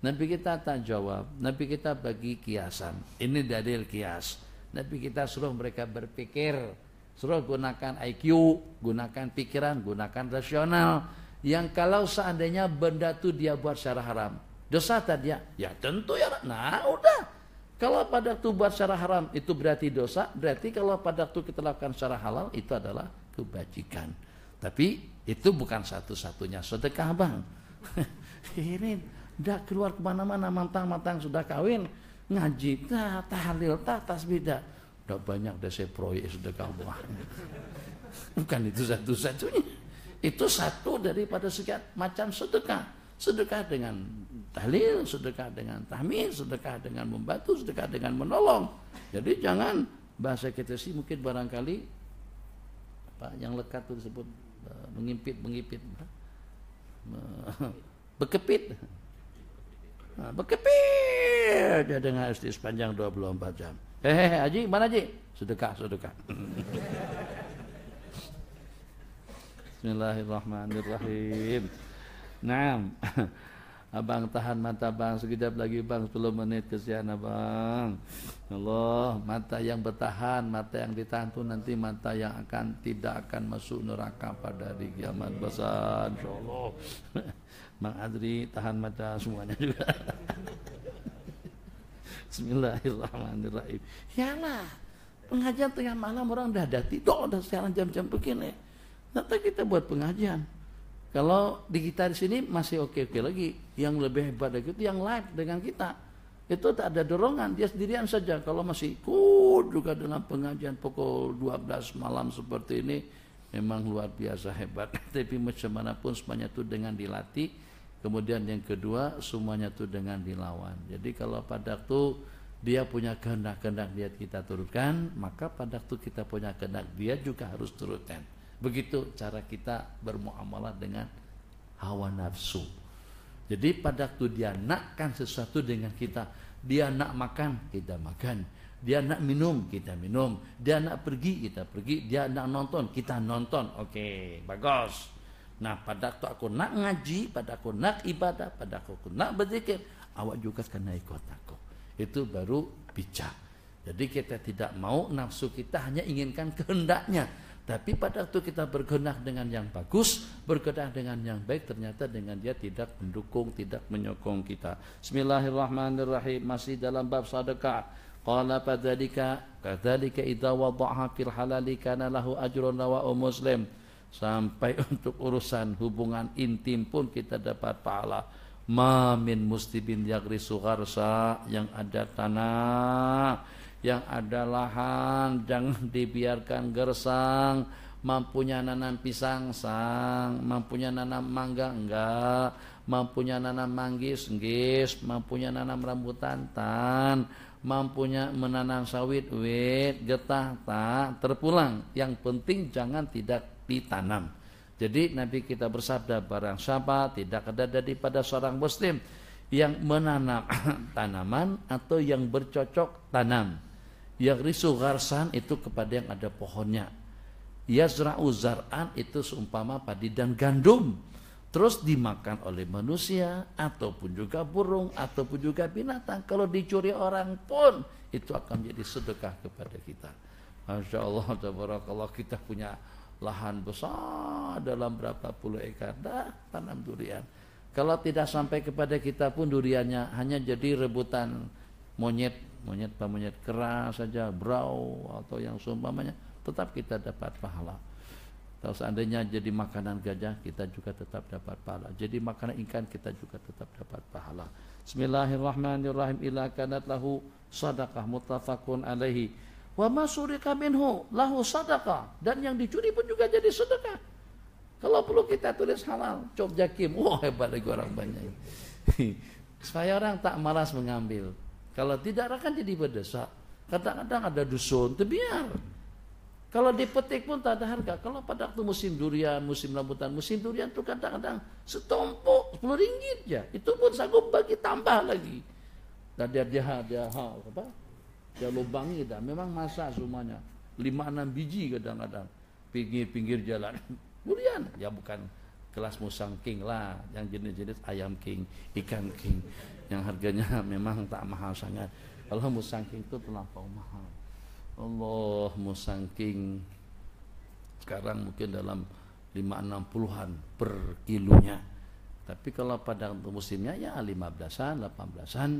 Nabi kita tak jawab, Nabi kita bagi kiasan. Ini dalil kias. Nabi kita suruh mereka berpikir, suruh gunakan IQ, gunakan pikiran, gunakan rasional. Yang kalau seandainya benda itu dia buat secara haram, dosa tadi ya, ya tentu ya. Nah udah, kalau pada itu buat secara haram itu berarti dosa, berarti kalau pada itu kita lakukan secara halal itu adalah kebajikan. Tapi itu bukan satu-satunya sedekah bang. ini dah keluar kemana-mana mantang-mantang sudah kawin ngaji tah tahlil tah tasbih dah udah banyak udah saya proyek sudah kamu bukan itu satu-satunya itu satu daripada sekian macam sedekah sedekah dengan tahlil sedekah dengan tahmid sedekah dengan membantu sedekah dengan menolong jadi jangan bahasa kita sih mungkin barangkali apa yang lekat itu disebut eh, mengimpit mengimpit berkepit. berkepit dia dengan istri sepanjang 24 jam. Hehehe, eh, Haji, mana Haji? Sedekah, sedekah. Bismillahirrahmanirrahim. Naam. Abang tahan mata bang sekejap lagi bang 10 menit kesian abang. Allah mata yang bertahan mata yang ditahan tu nanti mata yang akan tidak akan masuk neraka pada hari kiamat besar insyaallah. Bang Adri tahan mata semuanya juga Bismillahirrahmanirrahim lah, Pengajian tengah malam orang udah dati. tidur Udah sekarang jam-jam begini Nanti kita buat pengajian Kalau di kita di sini masih oke-oke lagi Yang lebih hebat lagi itu yang live dengan kita Itu tak ada dorongan Dia sendirian saja Kalau masih ikut juga dalam pengajian Pukul 12 malam seperti ini Memang luar biasa hebat Tapi macam manapun semuanya itu dengan dilatih Kemudian yang kedua semuanya itu dengan dilawan. Jadi kalau pada itu dia punya kehendak-kehendak dia kita turutkan, maka pada itu kita punya kehendak dia juga harus turutkan. Begitu cara kita bermuamalah dengan hawa nafsu. Jadi pada waktu dia nakkan sesuatu dengan kita, dia nak makan, kita makan. Dia nak minum, kita minum. Dia nak pergi, kita pergi. Dia nak nonton, kita nonton. Oke, okay, bagus. Nah pada waktu aku nak ngaji, pada aku nak ibadah, pada aku, aku nak berzikir, awak juga kena ikut aku. Itu baru bijak. Jadi kita tidak mau nafsu kita hanya inginkan kehendaknya. Tapi pada waktu kita bergenah dengan yang bagus, bergenah dengan yang baik, ternyata dengan dia tidak mendukung, tidak menyokong kita. Bismillahirrahmanirrahim. Masih dalam bab sedekah. Qala padadika, kadzalika idza wada'aha fil halali kana lahu ajrun wa muslim sampai untuk urusan hubungan intim pun kita dapat pahala mamin mustibin yagri suharsa yang ada tanah yang ada lahan jangan dibiarkan gersang mampunya nanam pisang sang mampunya nanam mangga enggak mampunya nanam manggis enggis mampunya nanam rambutan tan mampunya menanam sawit wit getah tak terpulang yang penting jangan tidak ditanam. Jadi Nabi kita bersabda barang siapa tidak ada daripada seorang muslim yang menanam tanaman atau yang bercocok tanam. Yang risu garsan itu kepada yang ada pohonnya. Yazra'u zar'an itu seumpama padi dan gandum. Terus dimakan oleh manusia ataupun juga burung ataupun juga binatang. Kalau dicuri orang pun itu akan menjadi sedekah kepada kita. Masya Allah, kita punya lahan besar dalam berapa puluh ekar dah tanam durian. Kalau tidak sampai kepada kita pun duriannya hanya jadi rebutan monyet, monyet apa monyet keras saja, brau atau yang seumpamanya, tetap kita dapat pahala. Kalau seandainya jadi makanan gajah, kita juga tetap dapat pahala. Jadi makanan ikan kita juga tetap dapat pahala. Bismillahirrahmanirrahim. Ila kanat lahu sadaqah muttafaqun alaihi. Wa masurika minhu lahu sadaqah. Dan yang dicuri pun juga jadi sedekah. Kalau perlu kita tulis halal. cop jakim. Wah hebat lagi orang banyak. Saya orang tak malas mengambil. Kalau tidak akan jadi berdesak. Kadang-kadang ada dusun, terbiar. Kalau dipetik pun tak ada harga. Kalau pada waktu musim durian, musim rambutan, musim durian itu kadang-kadang setumpuk 10 ringgit ya. Itu pun sanggup bagi tambah lagi. Dan dia dia dia, dia apa? ya lubangi dah memang masa semuanya lima enam biji kadang-kadang pinggir-pinggir jalan durian ya bukan kelas musang king lah yang jenis-jenis ayam king ikan king yang harganya memang tak mahal sangat kalau musang king itu terlampau mahal Allah musang king sekarang mungkin dalam lima enam puluhan per kilonya tapi kalau pada musimnya ya lima belasan delapan belasan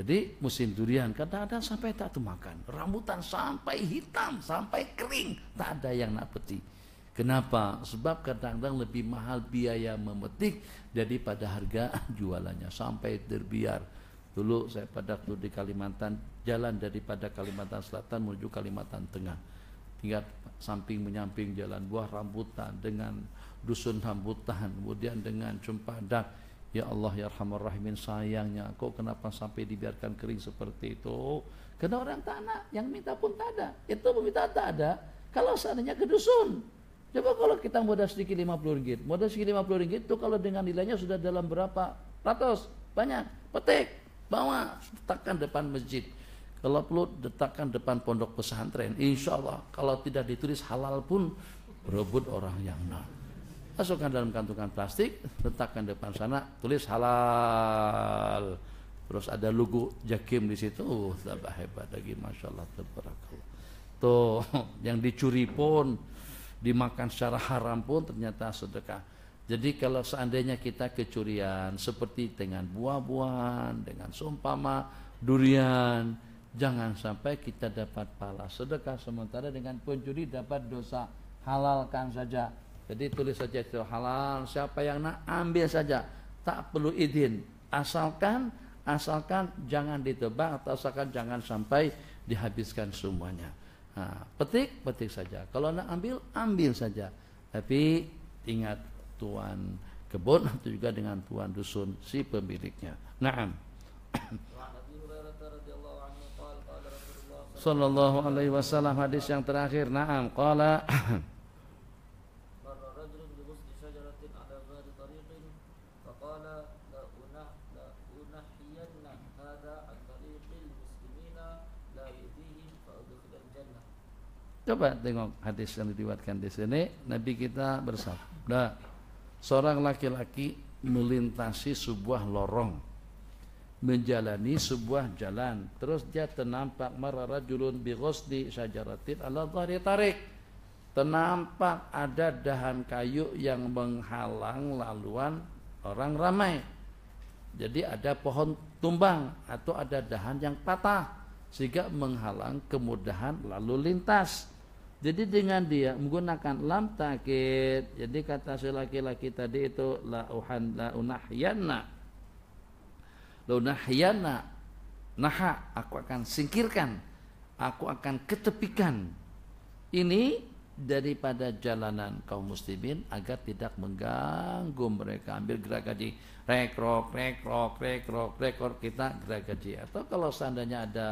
jadi musim durian kadang-kadang sampai tak makan, rambutan sampai hitam, sampai kering, tak ada yang nak petik. Kenapa? Sebab kadang-kadang lebih mahal biaya memetik daripada harga jualannya sampai terbiar. Dulu saya pada waktu di Kalimantan jalan daripada Kalimantan Selatan menuju Kalimantan Tengah. Tinggal samping menyamping jalan buah rambutan dengan dusun rambutan, kemudian dengan cempadak. Ya Allah ya Rahman Rahimin sayangnya kok kenapa sampai dibiarkan kering seperti itu karena orang tanah yang minta pun tak ada itu meminta tak ada kalau seandainya ke dusun coba kalau kita modal sedikit 50 ringgit modal sedikit 50 ringgit itu kalau dengan nilainya sudah dalam berapa ratus banyak petik bawa letakkan depan masjid kalau perlu letakkan depan pondok pesantren insya Allah kalau tidak ditulis halal pun Rebut orang yang nak masukkan dalam kantungan plastik, letakkan depan sana, tulis halal. Terus ada lugu jakim di situ, uh, tambah hebat lagi, masya Allah, tabarakallah. Tuh, yang dicuri pun, dimakan secara haram pun ternyata sedekah. Jadi kalau seandainya kita kecurian seperti dengan buah-buahan, dengan sumpama durian, jangan sampai kita dapat pala sedekah sementara dengan pencuri dapat dosa. Halalkan saja jadi tulis saja itu halal, siapa yang nak ambil saja, tak perlu izin. Asalkan asalkan jangan ditebang atau asalkan jangan sampai dihabiskan semuanya. Nah, petik, petik saja. Kalau nak ambil, ambil saja. Tapi ingat tuan kebun atau juga dengan tuan dusun si pemiliknya. Naam. Sallallahu alaihi wasallam hadis yang terakhir. Naam. Qala Coba tengok hadis yang diriwayatkan di sini. Nabi kita bersabda, seorang laki-laki melintasi sebuah lorong, menjalani sebuah jalan, terus dia ternampak mararajulun bighosdi syajaratin ala dhari tarik. Ternampak ada dahan kayu yang menghalang laluan orang ramai. Jadi ada pohon tumbang atau ada dahan yang patah sehingga menghalang kemudahan lalu lintas. Jadi dengan dia menggunakan lam takit, jadi kata si laki-laki tadi itu la uhan la unahyana. La unahyana. Naha, aku akan singkirkan. Aku akan ketepikan. Ini daripada jalanan kaum muslimin agar tidak mengganggu mereka ambil gerak gaji rekrok rekrok rekrok rekor kita gerak gaji atau kalau seandainya ada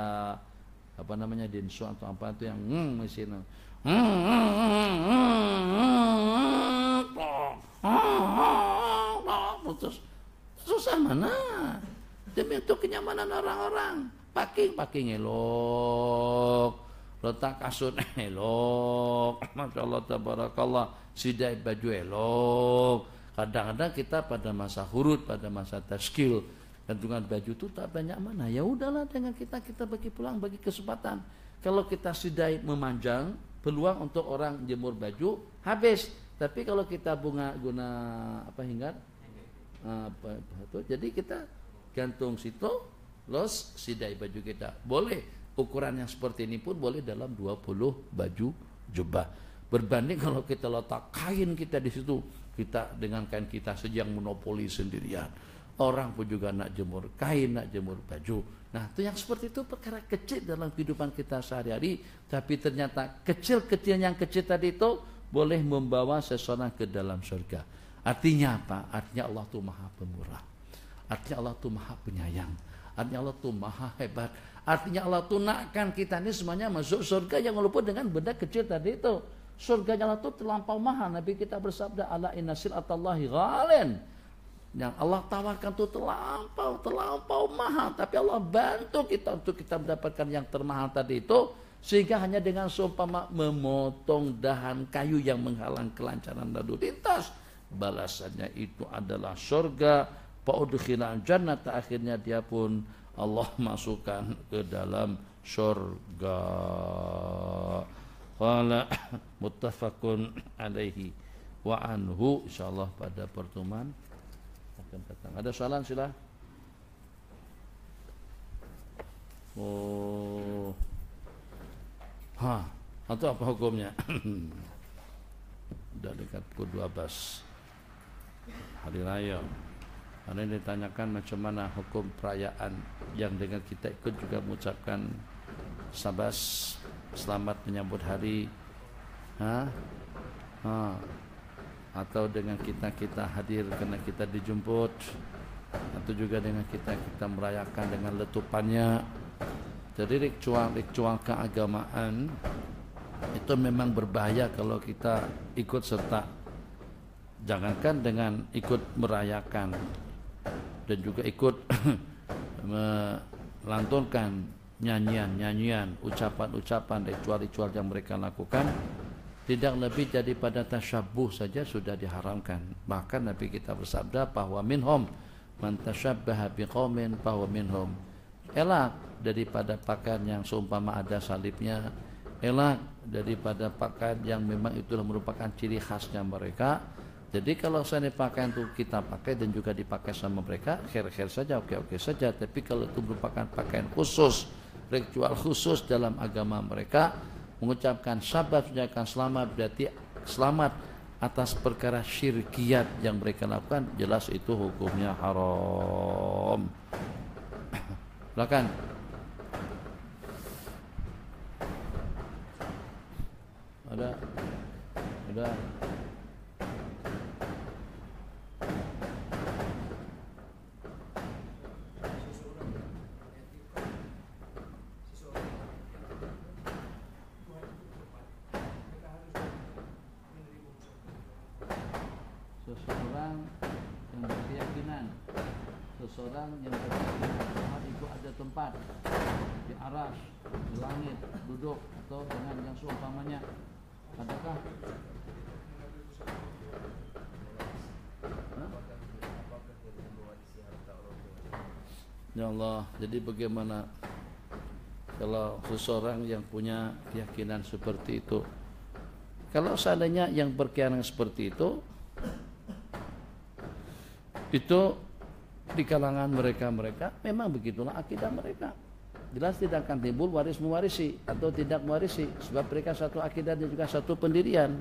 apa namanya dinsu atau apa itu yang hmm, misalnya putus susah mana demi untuk kenyamanan orang-orang Paking, paking elok letak kasut elok masya Allah tabarakallah sidai baju elok kadang-kadang kita pada masa hurut pada masa terskill gantungan baju itu tak banyak mana ya udahlah dengan kita kita bagi pulang bagi kesempatan kalau kita sidai memanjang peluang untuk orang jemur baju habis. Tapi kalau kita bunga guna apa hingga ah, apa, apa itu, jadi kita gantung situ los sidai baju kita. Boleh ukuran yang seperti ini pun boleh dalam 20 baju jubah. Berbanding kalau kita letak kain kita di situ, kita dengan kain kita saja monopoli sendirian. Orang pun juga nak jemur kain, nak jemur baju Nah, itu yang seperti itu perkara kecil dalam kehidupan kita sehari-hari, tapi ternyata kecil-kecil yang kecil tadi itu boleh membawa seseorang ke dalam surga. Artinya apa? Artinya Allah itu Maha Pemurah. Artinya Allah itu Maha Penyayang. Artinya Allah itu Maha Hebat. Artinya Allah nakkan kita ini semuanya masuk surga yang walaupun dengan benda kecil tadi itu. Surganya Allah itu terlampau maha Nabi kita bersabda, Allah inasil atallahi ghalin yang Allah tawarkan itu terlampau, terlampau mahal. Tapi Allah bantu kita untuk kita mendapatkan yang termahal tadi itu. Sehingga hanya dengan seumpama memotong dahan kayu yang menghalang kelancaran lalu lintas. Balasannya itu adalah surga. Paudkhilan jannah akhirnya dia pun Allah masukkan ke dalam surga. Qala muttafaqun alaihi wa anhu insyaallah pada pertemuan akan datang. Ada soalan sila? Oh, ha, atau apa hukumnya? Sudah dekat pukul 12 hari raya. Karena ini ditanyakan macam mana hukum perayaan yang dengan kita ikut juga mengucapkan sabas selamat menyambut hari ha? ha atau dengan kita kita hadir karena kita dijemput atau juga dengan kita kita merayakan dengan letupannya jadi ritual-ritual keagamaan itu memang berbahaya kalau kita ikut serta jangankan dengan ikut merayakan dan juga ikut melantunkan nyanyian-nyanyian ucapan-ucapan ritual-ritual yang mereka lakukan tidak lebih daripada pada tasyabuh saja sudah diharamkan. Bahkan Nabi kita bersabda bahwa minhum man tasyabbaha biqaumin bahwa minhum. Elak daripada pakaian yang seumpama ada salibnya, elak daripada pakaian yang memang itulah merupakan ciri khasnya mereka. Jadi kalau saya pakaian itu kita pakai dan juga dipakai sama mereka, khair-khair saja, oke-oke saja. Tapi kalau itu merupakan pakaian khusus, ritual khusus dalam agama mereka, mengucapkan sabar mengucapkan selamat berarti selamat atas perkara syirkiat yang mereka lakukan jelas itu hukumnya haram silakan ada ada orang yang berdoa itu ada tempat di aras, di langit, duduk atau dengan yang seumpamanya. Adakah? Ya Allah, jadi bagaimana kalau seseorang yang punya keyakinan seperti itu? Kalau seandainya yang berkeyakinan seperti itu, itu di kalangan mereka-mereka memang begitulah akidah mereka jelas tidak akan timbul waris mewarisi atau tidak mewarisi sebab mereka satu akidah dan juga satu pendirian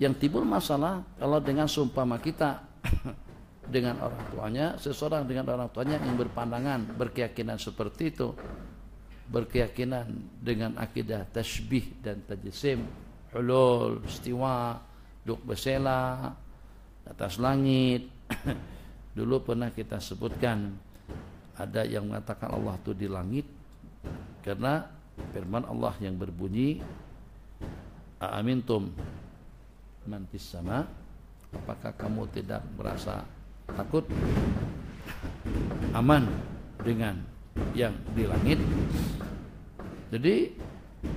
yang timbul masalah kalau dengan sumpama kita dengan orang tuanya seseorang dengan orang tuanya yang berpandangan berkeyakinan seperti itu berkeyakinan dengan akidah tasbih dan tajisim, hulul istiwa duk besela atas langit Dulu pernah kita sebutkan ada yang mengatakan Allah itu di langit karena firman Allah yang berbunyi Aamintum mantis sama apakah kamu tidak merasa takut aman dengan yang di langit jadi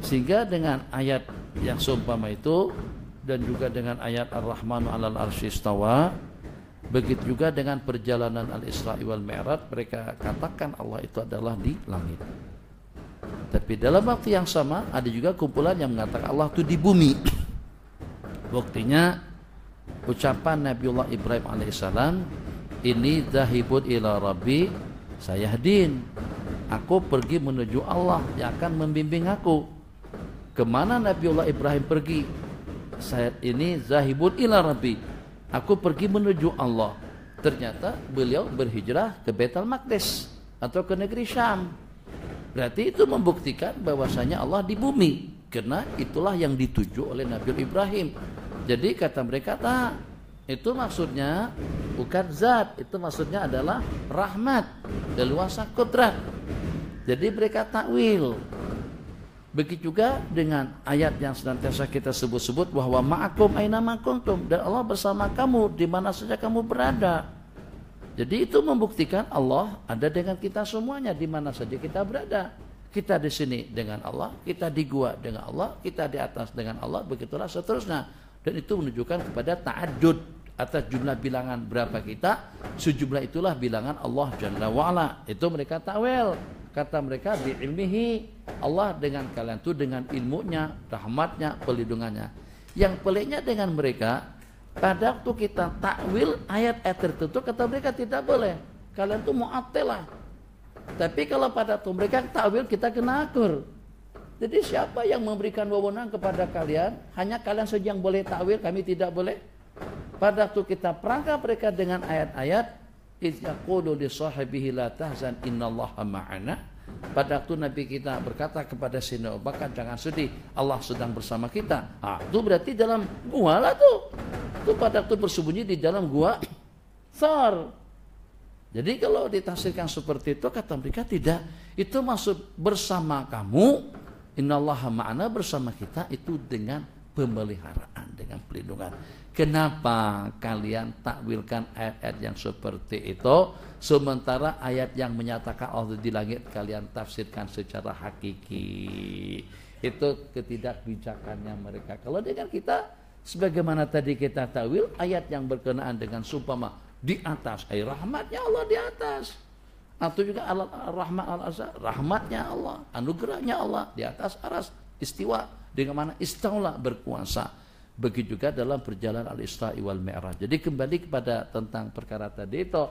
sehingga dengan ayat yang seumpama itu dan juga dengan ayat ar Rahman 'alal arsyistawa Begitu juga dengan perjalanan Al-Isra wal Mi'raj, mereka katakan Allah itu adalah di langit. Tapi dalam waktu yang sama ada juga kumpulan yang mengatakan Allah itu di bumi. Waktunya ucapan Nabiullah Ibrahim alaihissalam ini dahibut ila rabbi sayahdin aku pergi menuju Allah yang akan membimbing aku kemana Nabiullah Ibrahim pergi Sayat ini zahibun ila rabbi Aku pergi menuju Allah. Ternyata beliau berhijrah ke Betul Maqdis atau ke negeri Syam. Berarti itu membuktikan bahwasanya Allah di bumi. Karena itulah yang dituju oleh Nabi Ibrahim. Jadi kata mereka, tak. Itu maksudnya bukan zat, itu maksudnya adalah rahmat, leluasa kudrat. Jadi mereka takwil. Begitu juga dengan ayat yang senantiasa kita sebut-sebut bahwa ma'akum aina makuntum dan Allah bersama kamu di mana saja kamu berada. Jadi itu membuktikan Allah ada dengan kita semuanya di mana saja kita berada. Kita di sini dengan Allah, kita di gua dengan Allah, kita di atas dengan Allah, begitulah seterusnya. Dan itu menunjukkan kepada ta'addud atas jumlah bilangan berapa kita, sejumlah itulah bilangan Allah Jalla wa'ala. Itu mereka ta'wil kata mereka bi ilmihi Allah dengan kalian itu dengan ilmunya rahmatnya pelindungannya yang peliknya dengan mereka pada waktu kita takwil ayat-ayat tertentu kata mereka tidak boleh kalian tuh mu'attilah tapi kalau pada waktu mereka takwil kita kena akur jadi siapa yang memberikan wewenang kepada kalian hanya kalian saja yang boleh takwil kami tidak boleh pada waktu kita perangkap mereka dengan ayat-ayat Iz yaqulu li sahibihi la tahzan innallaha ma'ana. Pada waktu Nabi kita berkata kepada Sina Bakar jangan sedih, Allah sedang bersama kita. Ah, itu berarti dalam gua lah tuh. Itu pada waktu bersembunyi di dalam gua Sar. Jadi kalau ditafsirkan seperti itu kata mereka tidak. Itu maksud bersama kamu innallaha ma'ana bersama kita itu dengan pemeliharaan, dengan pelindungan. Kenapa kalian takwilkan ayat-ayat yang seperti itu sementara ayat yang menyatakan Allah di langit kalian tafsirkan secara hakiki. Itu ketidakbijakannya mereka. Kalau dengan kita sebagaimana tadi kita tawil ayat yang berkenaan dengan sumpama di atas ay rahmatnya Allah di atas atau juga Allah, rahmat Allah rahmatnya Allah anugerahnya Allah di atas aras istiwa dengan mana istaulah berkuasa Begitu juga dalam perjalanan al-Isra wal Mi'raj. Jadi kembali kepada tentang perkara tadi itu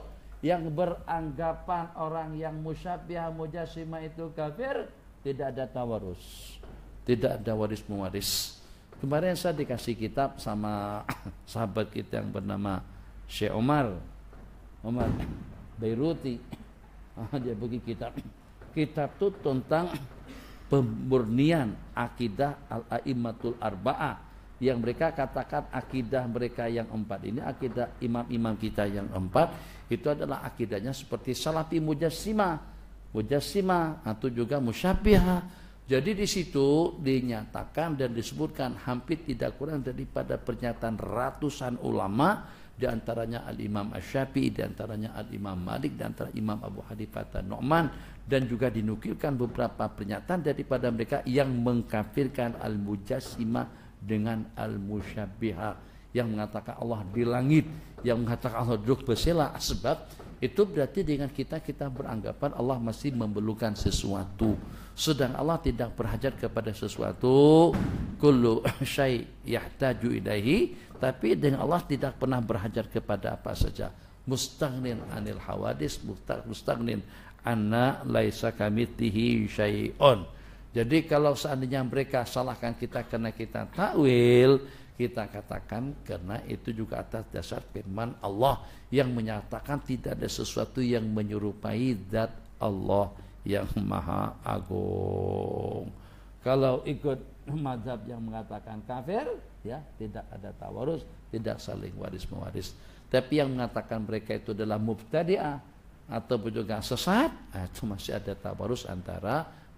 yang beranggapan orang yang musyabiah mujasimah itu kafir tidak ada tawarus. Tidak ada waris mewaris. Kemarin saya dikasih kitab sama sahabat kita yang bernama Syekh Omar. Omar Beiruti. Ah, dia bagi kitab. Kitab itu tentang pemurnian akidah al aimmatul arba'ah yang mereka katakan akidah mereka yang empat ini akidah imam-imam kita yang empat itu adalah akidahnya seperti salafi mujassima mujassima atau juga musyabiha jadi di situ dinyatakan dan disebutkan hampir tidak kurang daripada pernyataan ratusan ulama di antaranya Al-Imam Asy-Syafi'i, di antaranya Al-Imam Malik, di antara Imam Abu Hanifah dan Nu'man dan juga dinukilkan beberapa pernyataan daripada mereka yang mengkafirkan Al-Mujassimah dengan al-musyabbiha yang mengatakan Allah di langit, yang mengatakan Allah duduk bersila, sebab itu berarti dengan kita kita beranggapan Allah masih memerlukan sesuatu sedang Allah tidak berhajat kepada sesuatu kullu syai yahtaju ilaihi tapi dengan Allah tidak pernah berhajat kepada apa saja Mustagnin anil hawadis Mustagnin anna laisa kamitihi syai'un jadi kalau seandainya mereka salahkan kita karena kita takwil, kita katakan karena itu juga atas dasar firman Allah yang menyatakan tidak ada sesuatu yang menyerupai zat Allah yang maha agung. Kalau ikut mazhab yang mengatakan kafir, ya tidak ada tawarus, tidak saling waris mewaris. Tapi yang mengatakan mereka itu adalah mubtadi'ah atau juga sesat, nah, itu masih ada tawarus antara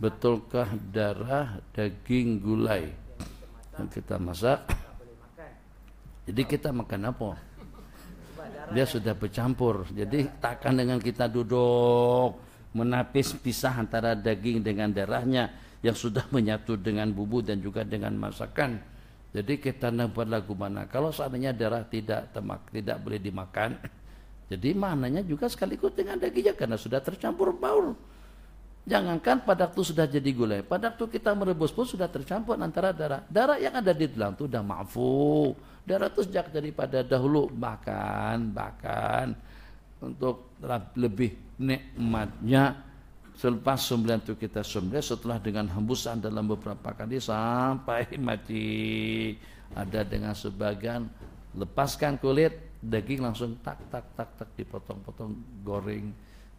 betulkah darah daging gulai yang kita masak jadi kita makan apa dia sudah bercampur jadi takkan dengan kita duduk menapis pisah antara daging dengan darahnya yang sudah menyatu dengan bumbu dan juga dengan masakan jadi kita nampak lagu mana kalau seandainya darah tidak temak tidak boleh dimakan jadi mananya juga sekaligus dengan dagingnya karena sudah tercampur baur Jangankan pada waktu sudah jadi gulai, pada waktu kita merebus pun sudah tercampur antara darah. Darah yang ada di dalam itu sudah maafu. Darah itu sejak daripada dahulu bahkan bahkan untuk lebih nikmatnya selepas sembilan itu kita sembilan setelah dengan hembusan dalam beberapa kali sampai mati ada dengan sebagian lepaskan kulit daging langsung tak tak tak tak dipotong-potong goreng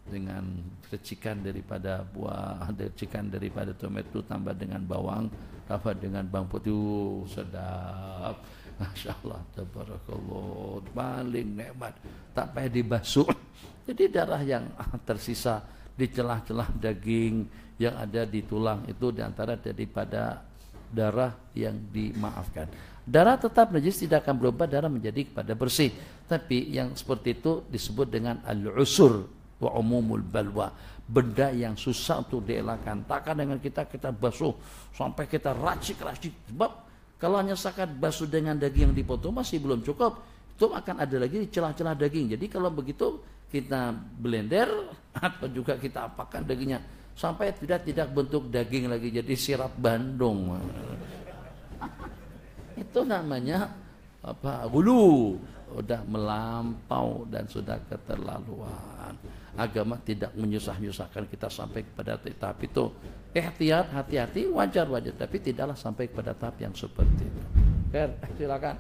dengan recikan daripada buah, recikan daripada tomato tambah dengan bawang, tambah dengan bawang putih, uh, sedap. Masya Allah, tabarakallah, paling nikmat, tak payah dibasuh. Jadi darah yang tersisa di celah-celah daging yang ada di tulang itu diantara daripada darah yang dimaafkan. Darah tetap najis tidak akan berubah darah menjadi kepada bersih. Tapi yang seperti itu disebut dengan al-usur, wa umumul balwa benda yang susah untuk dielakkan takkan dengan kita kita basuh sampai kita racik-racik sebab kalau hanya sakat basuh dengan daging yang dipotong masih belum cukup itu akan ada lagi celah-celah daging jadi kalau begitu kita blender atau juga kita apakan dagingnya sampai tidak tidak bentuk daging lagi jadi sirap Bandung itu namanya apa gulu udah melampau dan sudah keterlaluan agama tidak menyusah-nyusahkan kita sampai kepada tahap itu eh hati-hati wajar wajar tapi tidaklah sampai kepada tahap yang seperti itu Ber, eh, silakan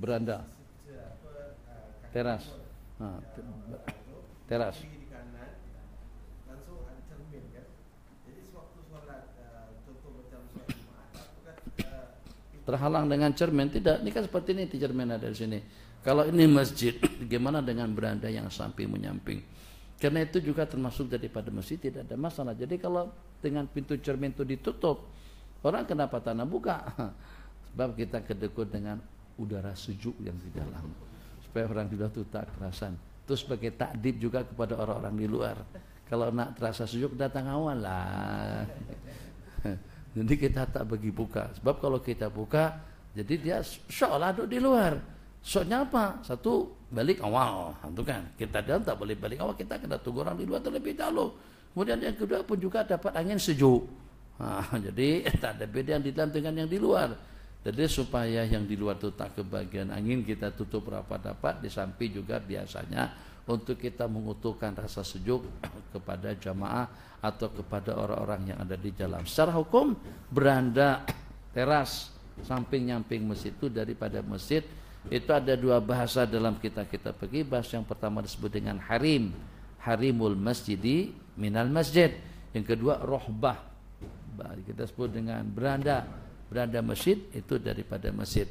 beranda teras nah, teras terhalang dengan cermin tidak ini kan seperti ini di cermin ada di sini kalau ini masjid gimana dengan beranda yang samping menyamping karena itu juga termasuk daripada masjid tidak ada masalah jadi kalau dengan pintu cermin itu ditutup orang kenapa tanah buka sebab kita kedekut dengan udara sejuk yang di dalam supaya orang tidak tuh tak kerasan terus sebagai takdib juga kepada orang-orang di luar kalau nak terasa sejuk datang awal lah Jadi kita tak bagi buka. Sebab kalau kita buka, jadi dia seolah duduk di luar. Soalnya apa? Satu balik awal, itu kan. Kita dalam tak boleh balik awal, kita kena tunggu orang di luar terlebih dahulu. Kemudian yang kedua pun juga dapat angin sejuk. Nah, jadi tak ada beda yang di dalam dengan yang di luar. Jadi supaya yang di luar itu tak kebagian angin kita tutup rapat-rapat di samping juga biasanya untuk kita mengutuhkan rasa sejuk kepada jamaah atau kepada orang-orang yang ada di jalan. Secara hukum beranda teras samping-nyamping masjid itu daripada masjid itu ada dua bahasa dalam kita kita pergi bahasa yang pertama disebut dengan harim harimul masjidi minal masjid yang kedua rohbah kita sebut dengan beranda beranda masjid itu daripada masjid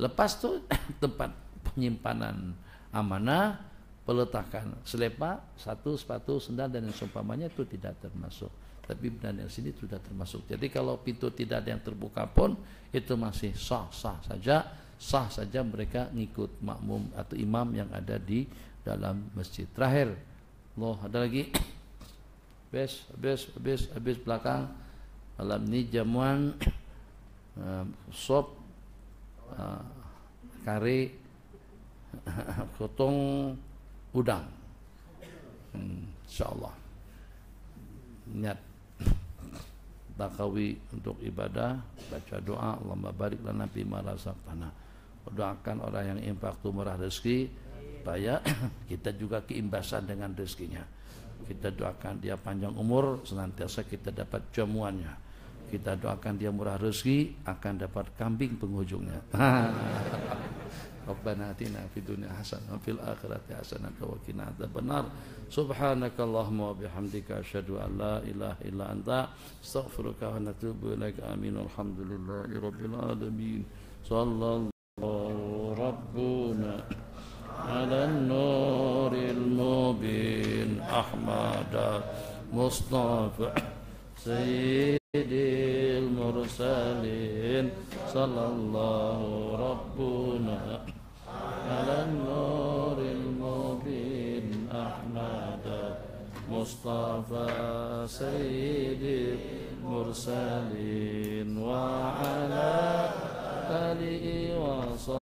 lepas tuh tempat penyimpanan amanah peletakan selepa satu sepatu sendal dan yang seumpamanya itu tidak termasuk tapi dan yang sini sudah termasuk jadi kalau pintu tidak ada yang terbuka pun itu masih sah sah saja sah saja mereka ngikut makmum atau imam yang ada di dalam masjid terakhir loh ada lagi habis habis habis habis belakang malam ini jamuan uh, sop uh, kari kotung udang. Hmm, insya Allah. Niat takawi untuk ibadah, baca doa, Allahumma barik nabi bima razaqtana. Doakan orang yang impak tu murah rezeki, supaya kita juga keimbasan dengan rezekinya. Kita doakan dia panjang umur, senantiasa kita dapat jamuannya. Kita doakan dia murah rezeki, akan dapat kambing penghujungnya. Rabbana atina fid dunya hasanah fil akhirati hasanah wa qina adzabannar. Subhanakallahumma wa bihamdika asyhadu an la ilaha illa anta astaghfiruka wa atubu ilaik. Amin. Alhamdulillahi rabbil alamin. Sallallahu rabbuna ala nuril mubin Ahmad Mustafa Sayyidil mursalin sallallahu rabbuna على النور المبين أحمد مصطفى سيد المرسلين وعلى آله وصحبه